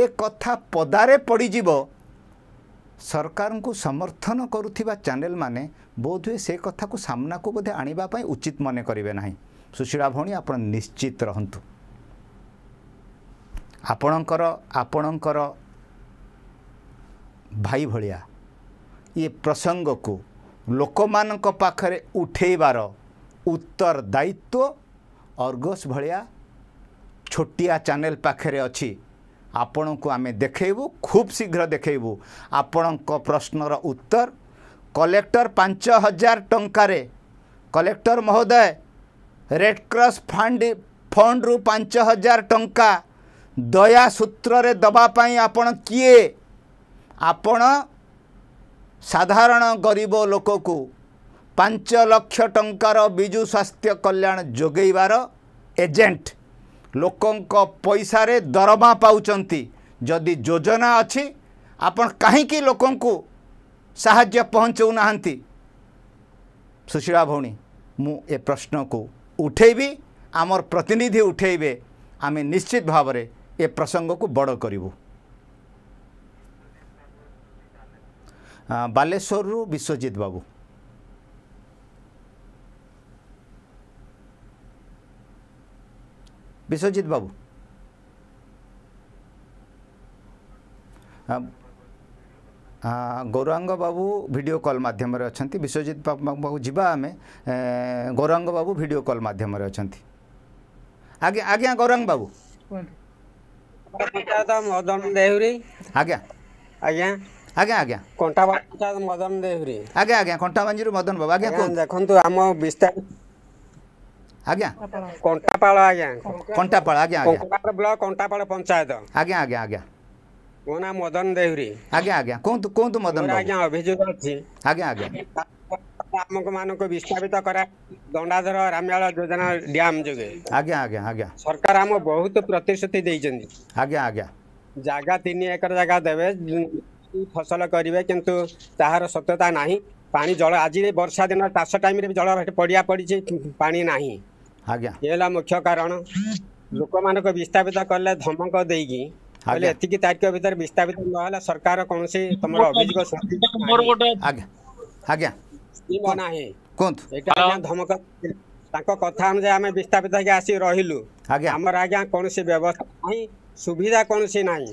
ଏ କଥା ପଦାରେ ପଡ଼ିଯିବ ସରକାରଙ୍କୁ ସମର୍ଥନ କରୁଥିବା ଚ୍ୟାନେଲମାନେ ବୋଧହୁଏ ସେ କଥାକୁ ସାମ୍ନାକୁ ବୋଧେ ଆଣିବା ପାଇଁ ଉଚିତ ମନେ କରିବେ ନାହିଁ ସୁଶୀଳା ଭଉଣୀ ଆପଣ ନିଶ୍ଚିତ ରହନ୍ତୁ ଆପଣଙ୍କର ଆପଣଙ୍କର भाई भाया ये प्रसंग को लोक माखे उठेबार उत्तर दायित्व अर्गस भाया छोटिया चैनल पाखे अच्छी आपण को आम देखू खूब शीघ्र देखू आपण को प्रश्नर उत्तर कलेक्टर पांच हजार टकर कलेक्टर महोदय रेडक्रस फंड फंड रु पांच हजार टाइम दया सूत्र दवापाई आपण ଆପଣ ସାଧାରଣ ଗରିବ ଲୋକକୁ ପାଞ୍ଚ ଲକ୍ଷ ଟଙ୍କାର ବିଜୁ ସ୍ୱାସ୍ଥ୍ୟ କଲ୍ୟାଣ ଯୋଗେଇବାର ଏଜେଣ୍ଟ ଲୋକଙ୍କ ପଇସାରେ ଦରମା ପାଉଛନ୍ତି ଯଦି ଯୋଜନା ଅଛି ଆପଣ କାହିଁକି ଲୋକଙ୍କୁ ସାହାଯ୍ୟ ପହଞ୍ଚାଉନାହାନ୍ତି ସୁଶୀଳା ଭଉଣୀ ମୁଁ ଏ ପ୍ରଶ୍ନକୁ ଉଠେଇବି ଆମର ପ୍ରତିନିଧି ଉଠେଇବେ ଆମେ ନିଶ୍ଚିତ ଭାବରେ ଏ ପ୍ରସଙ୍ଗକୁ ବଡ଼ କରିବୁ ବାଲେଶ୍ୱରରୁ ବିଶ୍ୱଜିତ ବାବୁ ବିଶ୍ୱଜିତ ବାବୁ ଗୌରାଙ୍ଗ ବାବୁ ଭିଡ଼ିଓ କଲ୍ ମାଧ୍ୟମରେ ଅଛନ୍ତି ବିଶ୍ୱଜିତ ବାବୁ ଯିବା ଆମେ ଗୌରାଙ୍ଗ ବାବୁ ଭିଡ଼ିଓ କଲ୍ ମାଧ୍ୟମରେ ଅଛନ୍ତି ଆଜ୍ଞା ଆଜ୍ଞା ଗୌରାଙ୍ଗ ବାବୁ ମଦନ ଦେହୁରୀ ଆଜ୍ଞା ଆଜ୍ଞା ଆଜ୍ଞା ଆଜ୍ଞା କଣ୍ଟାବାଞ୍ଜି ମଦନ ଦେହୁରୀ ଆଜ୍ଞା ଆଜ୍ଞା କଣ୍ଟାବାଞ୍ଜିରୁ ମଦନ ବାବୁ ଆଜ୍ଞା ଦେଖନ୍ତୁ ଆମ ବିସ୍ତାର ଆଜ୍ଞା କଣ୍ଟାପାଳ ଆଜ୍ଞା କଣ୍ଟାପାଳ ଆଜ୍ଞା କଣ୍ଟାପାଳ ବ୍ଲକ କଣ୍ଟାପାଳ ପଞ୍ଚାୟତ ଆଜ୍ଞା ଆଜ୍ଞା ଆଜ୍ଞା ମୋ ନାଁ ମଦନ ଦେହୁରୀ ଆଜ୍ଞା ଆଜ୍ଞା କୁହନ୍ତୁ କୁହନ୍ତୁ ମଦନ ଆଜ୍ଞା ଅଭିଯୋଗ ଅଛି ଆଜ୍ଞା ଆଜ୍ଞା ଆମମାନଙ୍କୁ ବିସ୍ଥାପିତ କରା ଦଣ୍ଡାଧର ରାମୟାଳ ଯୋଜନା ଡ୍ୟାମ ଯୋଗେ ଆଜ୍ଞା ଆଜ୍ଞା ଆଜ୍ଞା ସରକାର ଆମ ବହୁତ ପ୍ରତିଶ୍ରୁତି ଦେଇଛନ୍ତି ଆଜ୍ଞା ଆଜ୍ଞା ଜାଗା ତିନି ଏକର ଜାଗା ଦେବେ ଫସଲ କରିବେ କିନ୍ତୁ ତାହାର ସତ୍ୟତା ନାହିଁ ପାଣି ଜଳ ଆଜି ବର୍ଷା ଦିନ ଚାଷ ଟାଇମ୍ରେ ବି ଜଳ ପଡ଼ିଆ ପଡ଼ିଛି ପାଣି ନାହିଁ ଆଜ୍ଞା ଏ ହେଲା ମୁଖ୍ୟ କାରଣ ଲୋକମାନଙ୍କ ବିସ୍ଥାପିତ କଲେ ଧମକ ଦେଇକି କହିଲେ ଏତିକି ତାରିଖ ଭିତରେ ବିସ୍ଥାପିତ ନହେଲେ ସରକାର କୌଣସି ତମର ଅଭିଯୋଗ ଆଜ୍ଞା ଆଜ୍ଞା ନାହିଁ କୁହନ୍ତୁ ଏଇଟା ଆଜ୍ଞା ଧମକ ତାଙ୍କ କଥା ଅନୁଯାୟୀ ଆମେ ବିସ୍ଥାପିତ ହେଇକି ଆସି ରହିଲୁ ଆଜ୍ଞା ଆମର ଆଜ୍ଞା କୌଣସି ବ୍ୟବସ୍ଥା ନାହିଁ ସୁବିଧା କୌଣସି ନାହିଁ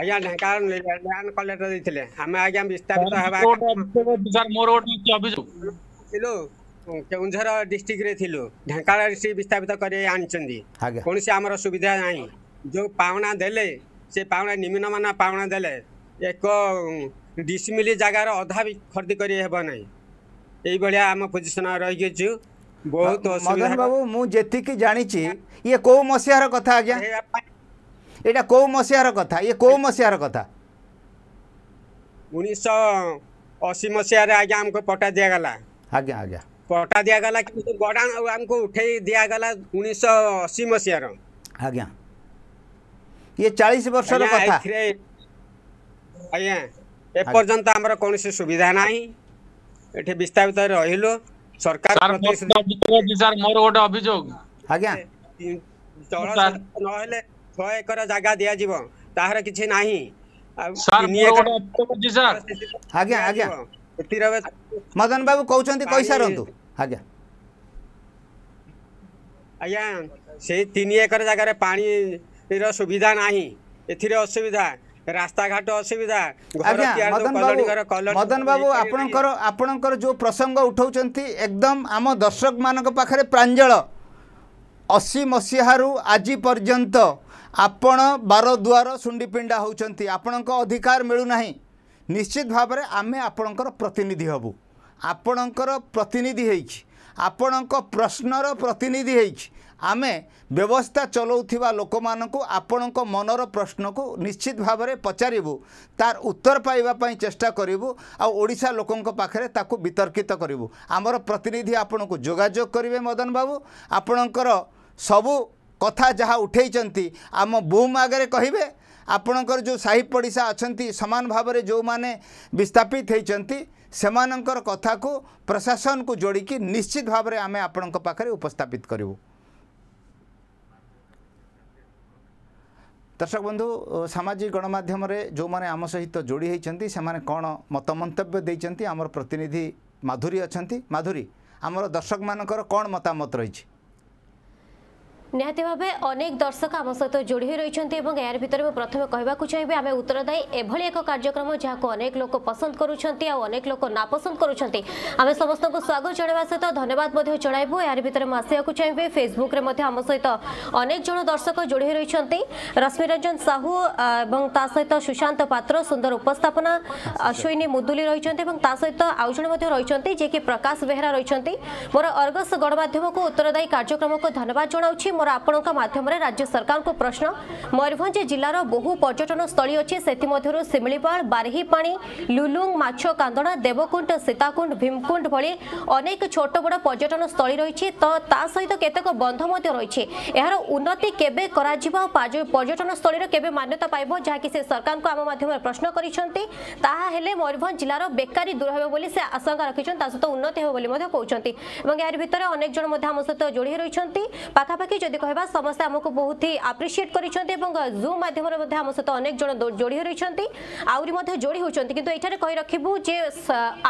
ଆଜ୍ଞା ଢେଙ୍କାନାଳ ଢେଙ୍କାନାଳ କଲେକ୍ଟର ଦେଇଥିଲେ ଆମେ ଆଜ୍ଞା ବିସ୍ତାରିତ ହେବା ମୋର ଗୋଟେ ଅଭିଯୋଗ ଥିଲୁ କେଉଁଝର ଡିଷ୍ଟ୍ରିକ୍ଟରେ ଥିଲୁ ଢେଙ୍କାନାଳ ଡିଷ୍ଟ୍ରିକ୍ଟ ବିସ୍ତାପିତ କରି ଆଣିଛନ୍ତି କୌଣସି ଆମର ସୁବିଧା ନାହିଁ ଯେଉଁ ପାଉଣା ଦେଲେ ସେ ପାଉଣା ନିମ୍ନମାନ ପାଉଣା ଦେଲେ ଏକ ଡିସିମିଲି ଜାଗାର ଅଧା ବି ଖର୍ଦ୍ଦି କରି ହେବ ନାହିଁ ଏଇଭଳିଆ ଆମ ପୋଜିସନ୍ ରହିଅଛୁ ବହୁତ ମଦନ ବାବୁ ମୁଁ ଯେତିକି ଜାଣିଛି ଇଏ କୋଉ ମସିହାର କଥା ଆଜ୍ଞା एटा को मसीहार कथा ये को मसीहार कथा उन्नीस मसीह पटा दिया आज्ञा आज्ञा पटा दिया गला आमको उठे दिया उन्नीस अशी मसीह आज्ञा ये चालीस वर्ष कथा आम कौन सुविधा ना ये विस्थापित रही सरकार मोर गोटे अभियोग आज्ञा जल ना ছয় একর জায়গা দিয়াযিব ତାହାର କିଛି ନାହିଁ ଆଜ୍ଞା ଆଜ୍ଞା ମଦନ ବାବୁ କହୁଛନ୍ତି କହିସାରନ୍ତୁ ଆଜ୍ଞା ଆଜ୍ଞା ସେଇ ତିନି ଏକର ଜାଗାରେ ପାଣିର ସୁବିଧା ନାହିଁ ଏଥିରେ ଅସୁବିଧା ରାସ୍ତାଘାଟ ଅସୁବିଧା ମଦନ ବାବୁ ଆପଣଙ୍କର ଆପଣଙ୍କର ଯେଉଁ ପ୍ରସଙ୍ଗ ଉଠାଉଛନ୍ତି ଏକଦମ ଆମ ଦର୍ଶକମାନଙ୍କ ପାଖରେ ପ୍ରାଞ୍ଜଳ ଅଶୀ ମସିହାରୁ ଆଜି ପର୍ଯ୍ୟନ୍ତ ଆପଣ ବାର ଦୁଆର ଶୁଣ୍ଡି ପିଣ୍ଡା ହେଉଛନ୍ତି ଆପଣଙ୍କ ଅଧିକାର ମିଳୁନାହିଁ ନିଶ୍ଚିତ ଭାବରେ ଆମେ ଆପଣଙ୍କର ପ୍ରତିନିଧି ହେବୁ ଆପଣଙ୍କର ପ୍ରତିନିଧି ହେଇଛି ଆପଣଙ୍କ ପ୍ରଶ୍ନର ପ୍ରତିନିଧି ହେଇଛି ଆମେ ବ୍ୟବସ୍ଥା ଚଲାଉଥିବା ଲୋକମାନଙ୍କୁ ଆପଣଙ୍କ ମନର ପ୍ରଶ୍ନକୁ ନିଶ୍ଚିତ ଭାବରେ ପଚାରିବୁ ତାର ଉତ୍ତର ପାଇବା ପାଇଁ ଚେଷ୍ଟା କରିବୁ ଆଉ ଓଡ଼ିଶା ଲୋକଙ୍କ ପାଖରେ ତାକୁ ବିତର୍କିତ କରିବୁ ଆମର ପ୍ରତିନିଧି ଆପଣଙ୍କୁ ଯୋଗାଯୋଗ କରିବେ ମଦନ ବାବୁ ଆପଣଙ୍କର ସବୁ କଥା ଯାହା ଉଠାଇଛନ୍ତି ଆମ ବୁମ୍ ଆଗରେ କହିବେ ଆପଣଙ୍କର ଯେଉଁ ସାହି ପଡ଼ିଶା ଅଛନ୍ତି ସମାନ ଭାବରେ ଯେଉଁମାନେ ବିସ୍ଥାପିତ ହୋଇଛନ୍ତି ସେମାନଙ୍କର କଥାକୁ ପ୍ରଶାସନକୁ ଯୋଡ଼ିକି ନିଶ୍ଚିତ ଭାବରେ ଆମେ ଆପଣଙ୍କ ପାଖରେ ଉପସ୍ଥାପିତ କରିବୁ ଦର୍ଶକ ବନ୍ଧୁ ସାମାଜିକ ଗଣମାଧ୍ୟମରେ ଯେଉଁମାନେ ଆମ ସହିତ ଯୋଡ଼ି ହୋଇଛନ୍ତି ସେମାନେ କ'ଣ ମତ ମନ୍ତବ୍ୟ ଦେଇଛନ୍ତି ଆମର ପ୍ରତିନିଧି ମାଧୁରୀ ଅଛନ୍ତି ମାଧୁରୀ ଆମର ଦର୍ଶକମାନଙ୍କର କ'ଣ ମତାମତ ରହିଛି নিহতি ভাবে অনেক দর্শক আমার সহ যোড়ি হয়ে রয়েছেন এবং এর ভিতরে প্রথমে কহবাকু চাইবি আমি উত্তরদায়ী এভাবে এক কার্যক্রম যা অনেক লোক পছন্দ করছেন অনেক লোক না পছন্দ করছেন আমি সমস্ত স্বাগত জনাইবা সহ ধন্যবাদ জনাইবু এর ভিতরে মু আসবাকে চাইবি ফেসবুক আমার সহ অনেক জন দর্শক যোড়ি হয়ে রয়েছেন রশ্মি রঞ্জন সাহু এবং তা সহ সুশান্ত পাত্র সুন্দর উপস্থাপনা অশ্বিনী মুদুলি রয়েছেন এবং তা সহ আউ জন রয়েছেন যে কি প্রকাশ বেহরা রয়েছেন মোট অর্গস গণমাধ্যমক উত্তরদায়ী কার্যক্রমক ধন্যবাদ জনাওছি ମୋର ଆପଣଙ୍କ ମାଧ୍ୟମରେ ରାଜ୍ୟ ସରକାରଙ୍କ ପ୍ରଶ୍ନ ମୟୂରଭଞ୍ଜ ଜିଲ୍ଲାର ବହୁ ପର୍ଯ୍ୟଟନସ୍ଥଳୀ ଅଛି ସେଥିମଧ୍ୟରୁ ଶିମିଳିପାଳ ବାରିହିପାଣି ଲୁଲୁଙ୍ଗ ମାଛ କାନ୍ଦଣା ଦେବକୁଣ୍ଡ ସୀତାକୁଣ୍ଡ ଭୀମକୁଣ୍ଡ ଭଳି ଅନେକ ଛୋଟ ବଡ଼ ପର୍ଯ୍ୟଟନସ୍ଥଳୀ ରହିଛି ତ ତା ସହିତ କେତେକ ବନ୍ଧ ମଧ୍ୟ ରହିଛି ଏହାର ଉନ୍ନତି କେବେ କରାଯିବ ଆଉ ପର୍ଯ୍ୟଟନସ୍ଥଳୀର କେବେ ମାନ୍ୟତା ପାଇବ ଯାହାକି ସେ ସରକାରଙ୍କୁ ଆମ ମାଧ୍ୟମରେ ପ୍ରଶ୍ନ କରିଛନ୍ତି ତାହା ହେଲେ ମୟୂରଭଞ୍ଜ ଜିଲ୍ଲାର ବେକାରୀ ଦୂର ହେବ ବୋଲି ସେ ଆଶଙ୍କା ରଖିଛନ୍ତି ତା ସହିତ ଉନ୍ନତି ହେବ ବୋଲି ମଧ୍ୟ କହୁଛନ୍ତି এবং এর ভিতরে অনেক জন মধ্যে আমার সহ যোড়ি রয়েছেন পাখাপাখি যদি ଯଦି କହିବା ସମସ୍ତେ ଆମକୁ ବହୁତ ହି ଆପ୍ରିସିଏଟ୍ କରିଛନ୍ତି ଏବଂ ଜୁମ୍ ମାଧ୍ୟମରେ ମଧ୍ୟ ଆମ ସହିତ ଅନେକ ଜଣ ଯୋଡ଼ି ରହିଛନ୍ତି ଆହୁରି ମଧ୍ୟ ଯୋଡ଼ି ହେଉଛନ୍ତି କିନ୍ତୁ ଏଠାରେ କହି ରଖିବୁ ଯେ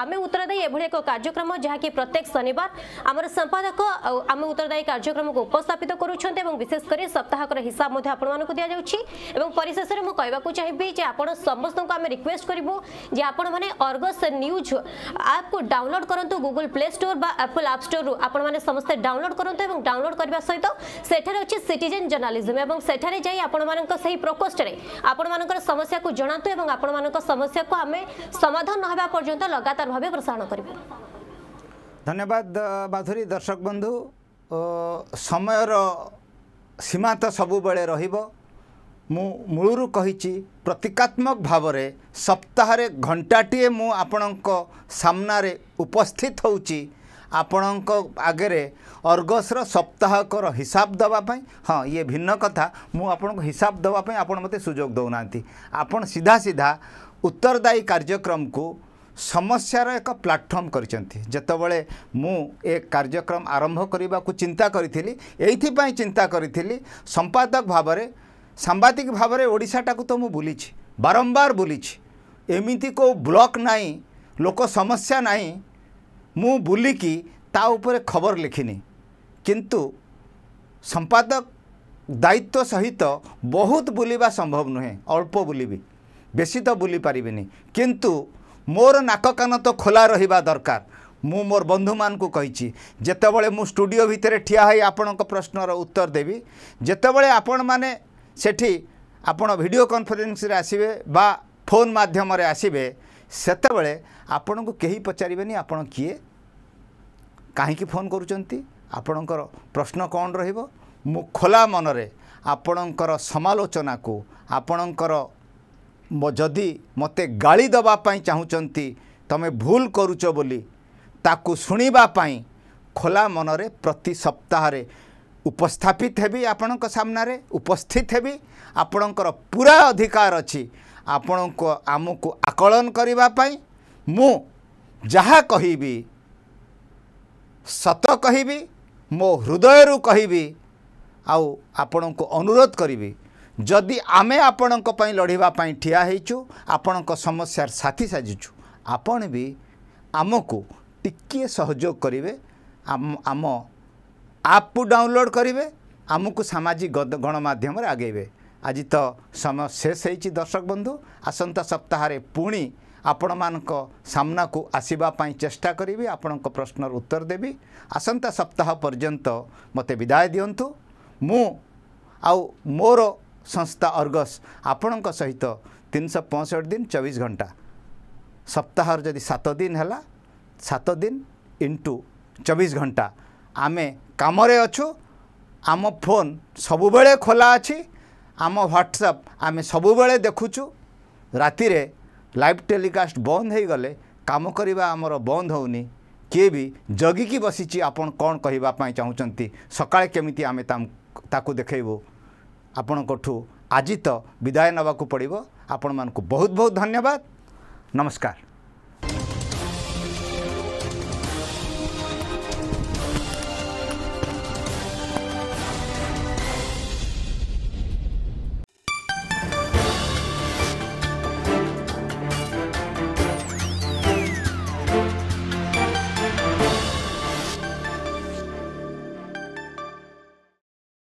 ଆମେ ଉତ୍ତରଦାୟୀ ଏଭଳି ଏକ କାର୍ଯ୍ୟକ୍ରମ ଯାହାକି ପ୍ରତ୍ୟେକ ଶନିବାର ଆମର ସମ୍ପାଦକ ଆମେ ଉତ୍ତରଦାୟୀ କାର୍ଯ୍ୟକ୍ରମକୁ ଉପସ୍ଥାପିତ କରୁଛନ୍ତି ଏବଂ ବିଶେଷ କରି ସପ୍ତାହକର ହିସାବ ମଧ୍ୟ ଆପଣମାନଙ୍କୁ ଦିଆଯାଉଛି ଏବଂ ପରିଶେଷରେ ମୁଁ କହିବାକୁ ଚାହିଁବି ଯେ ଆପଣ ସମସ୍ତଙ୍କୁ ଆମେ ରିକ୍ୱେଷ୍ଟ କରିବୁ ଯେ ଆପଣମାନେ ଅର୍ଗସ୍ ନ୍ୟୁଜ୍ ଆପ୍କୁ ଡାଉନଲୋଡ୍ କରନ୍ତୁ ଗୁଗୁଲ୍ ପ୍ଲେ ଷ୍ଟୋର୍ ବା ଆପଲ୍ ଆପ୍ ଷ୍ଟୋର୍ରୁ ଆପଣମାନେ ସମସ୍ତେ ଡାଉନଲୋଡ୍ କରନ୍ତୁ ଏବଂ ଡାଉନଲୋଡ୍ କରିବା ସହିତ ସେଠାରେ ଅଛି ସିଟିଜେନ୍ ଜର୍ଣ୍ଣାଲିଜମ୍ ଏବଂ ସେଠାରେ ଯାଇ ଆପଣମାନଙ୍କ ସେହି ପ୍ରକୋଷ୍ଠରେ ଆପଣମାନଙ୍କର ସମସ୍ୟାକୁ ଜଣାନ୍ତୁ ଏବଂ ଆପଣମାନଙ୍କ ସମସ୍ୟାକୁ ଆମେ ସମାଧାନ ନ ହେବା ପର୍ଯ୍ୟନ୍ତ ଲଗାତାର ଭାବେ ପ୍ରସାରଣ କରିବୁ ଧନ୍ୟବାଦ ମାଧୁରୀ ଦର୍ଶକ ବନ୍ଧୁ ସମୟର ସୀମା ତ ସବୁବେଳେ ରହିବ ମୁଁ ମୂଳରୁ କହିଛି ପ୍ରତୀକାତ୍ମକ ଭାବରେ ସପ୍ତାହରେ ଘଣ୍ଟାଟିଏ ମୁଁ ଆପଣଙ୍କ ସାମ୍ନାରେ ଉପସ୍ଥିତ ହେଉଛି ଆପଣଙ୍କ ଆଗରେ ଅର୍ଗସର ସପ୍ତାହକର ହିସାବ ଦେବା ପାଇଁ ହଁ ଇଏ ଭିନ୍ନ କଥା ମୁଁ ଆପଣଙ୍କୁ ହିସାବ ଦେବା ପାଇଁ ଆପଣ ମୋତେ ସୁଯୋଗ ଦେଉନାହାନ୍ତି ଆପଣ ସିଧା ସିଧା ଉତ୍ତରଦାୟୀ କାର୍ଯ୍ୟକ୍ରମକୁ ସମସ୍ୟାର ଏକ ପ୍ଲାଟଫର୍ମ କରିଛନ୍ତି ଯେତେବେଳେ ମୁଁ ଏ କାର୍ଯ୍ୟକ୍ରମ ଆରମ୍ଭ କରିବାକୁ ଚିନ୍ତା କରିଥିଲି ଏଇଥିପାଇଁ ଚିନ୍ତା କରିଥିଲି ସମ୍ପାଦକ ଭାବରେ ସାମ୍ବାଦିକ ଭାବରେ ଓଡ଼ିଶାଟାକୁ ତ ମୁଁ ବୁଲିଛି ବାରମ୍ବାର ବୁଲିଛି ଏମିତି କେଉଁ ବ୍ଲକ୍ ନାହିଁ ଲୋକ ସମସ୍ୟା ନାହିଁ ମୁଁ ବୁଲିକି ତା ଉପରେ ଖବର ଲେଖିନି କିନ୍ତୁ ସମ୍ପାଦକ ଦାୟିତ୍ୱ ସହିତ ବହୁତ ବୁଲିବା ସମ୍ଭବ ନୁହେଁ ଅଳ୍ପ ବୁଲିବି ବେଶୀ ତ ବୁଲିପାରିବିନି କିନ୍ତୁ ମୋର ନାକ କାନ ତ ଖୋଲା ରହିବା ଦରକାର ମୁଁ ମୋର ବନ୍ଧୁମାନଙ୍କୁ କହିଛି ଯେତେବେଳେ ମୁଁ ଷ୍ଟୁଡ଼ିଓ ଭିତରେ ଠିଆ ହୋଇ ଆପଣଙ୍କ ପ୍ରଶ୍ନର ଉତ୍ତର ଦେବି ଯେତେବେଳେ ଆପଣମାନେ ସେଠି ଆପଣ ଭିଡ଼ିଓ କନଫରେନ୍ସରେ ଆସିବେ ବା ଫୋନ୍ ମାଧ୍ୟମରେ ଆସିବେ ସେତେବେଳେ ଆପଣଙ୍କୁ କେହି ପଚାରିବେନି ଆପଣ କିଏ କାହିଁକି ଫୋନ୍ କରୁଛନ୍ତି ଆପଣଙ୍କର ପ୍ରଶ୍ନ କ'ଣ ରହିବ ମୁଁ ଖୋଲା ମନରେ ଆପଣଙ୍କର ସମାଲୋଚନାକୁ ଆପଣଙ୍କର ଯଦି ମୋତେ ଗାଳି ଦେବା ପାଇଁ ଚାହୁଁଛନ୍ତି ତୁମେ ଭୁଲ କରୁଛ ବୋଲି ତାକୁ ଶୁଣିବା ପାଇଁ ଖୋଲା ମନରେ ପ୍ରତି ସପ୍ତାହରେ ଉପସ୍ଥାପିତ ହେବି ଆପଣଙ୍କ ସାମ୍ନାରେ ଉପସ୍ଥିତ ହେବି ଆପଣଙ୍କର ପୁରା ଅଧିକାର ଅଛି ଆପଣଙ୍କୁ ଆମକୁ ଆକଳନ କରିବା ପାଇଁ ମୁଁ ଯାହା କହିବି ସତ କହିବି ମୋ ହୃଦୟରୁ କହିବି ଆଉ ଆପଣଙ୍କୁ ଅନୁରୋଧ କରିବି ଯଦି ଆମେ ଆପଣଙ୍କ ପାଇଁ ଲଢ଼ିବା ପାଇଁ ଠିଆ ହେଇଛୁ ଆପଣଙ୍କ ସମସ୍ୟାର ସାଥି ସାଜିଛୁ ଆପଣ ବି ଆମକୁ ଟିକିଏ ସହଯୋଗ କରିବେ ଆମ ଆପ୍କୁ ଡାଉନଲୋଡ଼୍ କରିବେ ଆମକୁ ସାମାଜିକ ଗଣମାଧ୍ୟମରେ ଆଗେଇବେ ଆଜି ତ ସମୟ ଶେଷ ହେଇଛି ଦର୍ଶକ ବନ୍ଧୁ ଆସନ୍ତା ସପ୍ତାହରେ ପୁଣି ଆପଣମାନଙ୍କ ସାମ୍ନାକୁ ଆସିବା ପାଇଁ ଚେଷ୍ଟା କରିବି ଆପଣଙ୍କ ପ୍ରଶ୍ନର ଉତ୍ତର ଦେବି ଆସନ୍ତା ସପ୍ତାହ ପର୍ଯ୍ୟନ୍ତ ମୋତେ ବିଦାୟ ଦିଅନ୍ତୁ ମୁଁ ଆଉ ମୋର ସଂସ୍ଥା ଅର୍ଗସ୍ ଆପଣଙ୍କ ସହିତ ତିନିଶହ ପଞ୍ଚଷଠି ଦିନ ଚବିଶ ଘଣ୍ଟା ସପ୍ତାହର ଯଦି ସାତ ଦିନ ହେଲା ସାତ ଦିନ ଇଣ୍ଟୁ ଚବିଶ ଘଣ୍ଟା ଆମେ କାମରେ ଅଛୁ ଆମ ଫୋନ୍ ସବୁବେଳେ ଖୋଲା ଅଛି आम ह्वाट्सप आमे सबुब देखुछु राति लभ टेलिक बन्दै गाह्रो आम बन्द हौनि जगिक बसि आपिति आम त देखैबु आपणको ठु आज विदय न पर्व आपण म बहुत बहुत धन्यवाद नमस्कार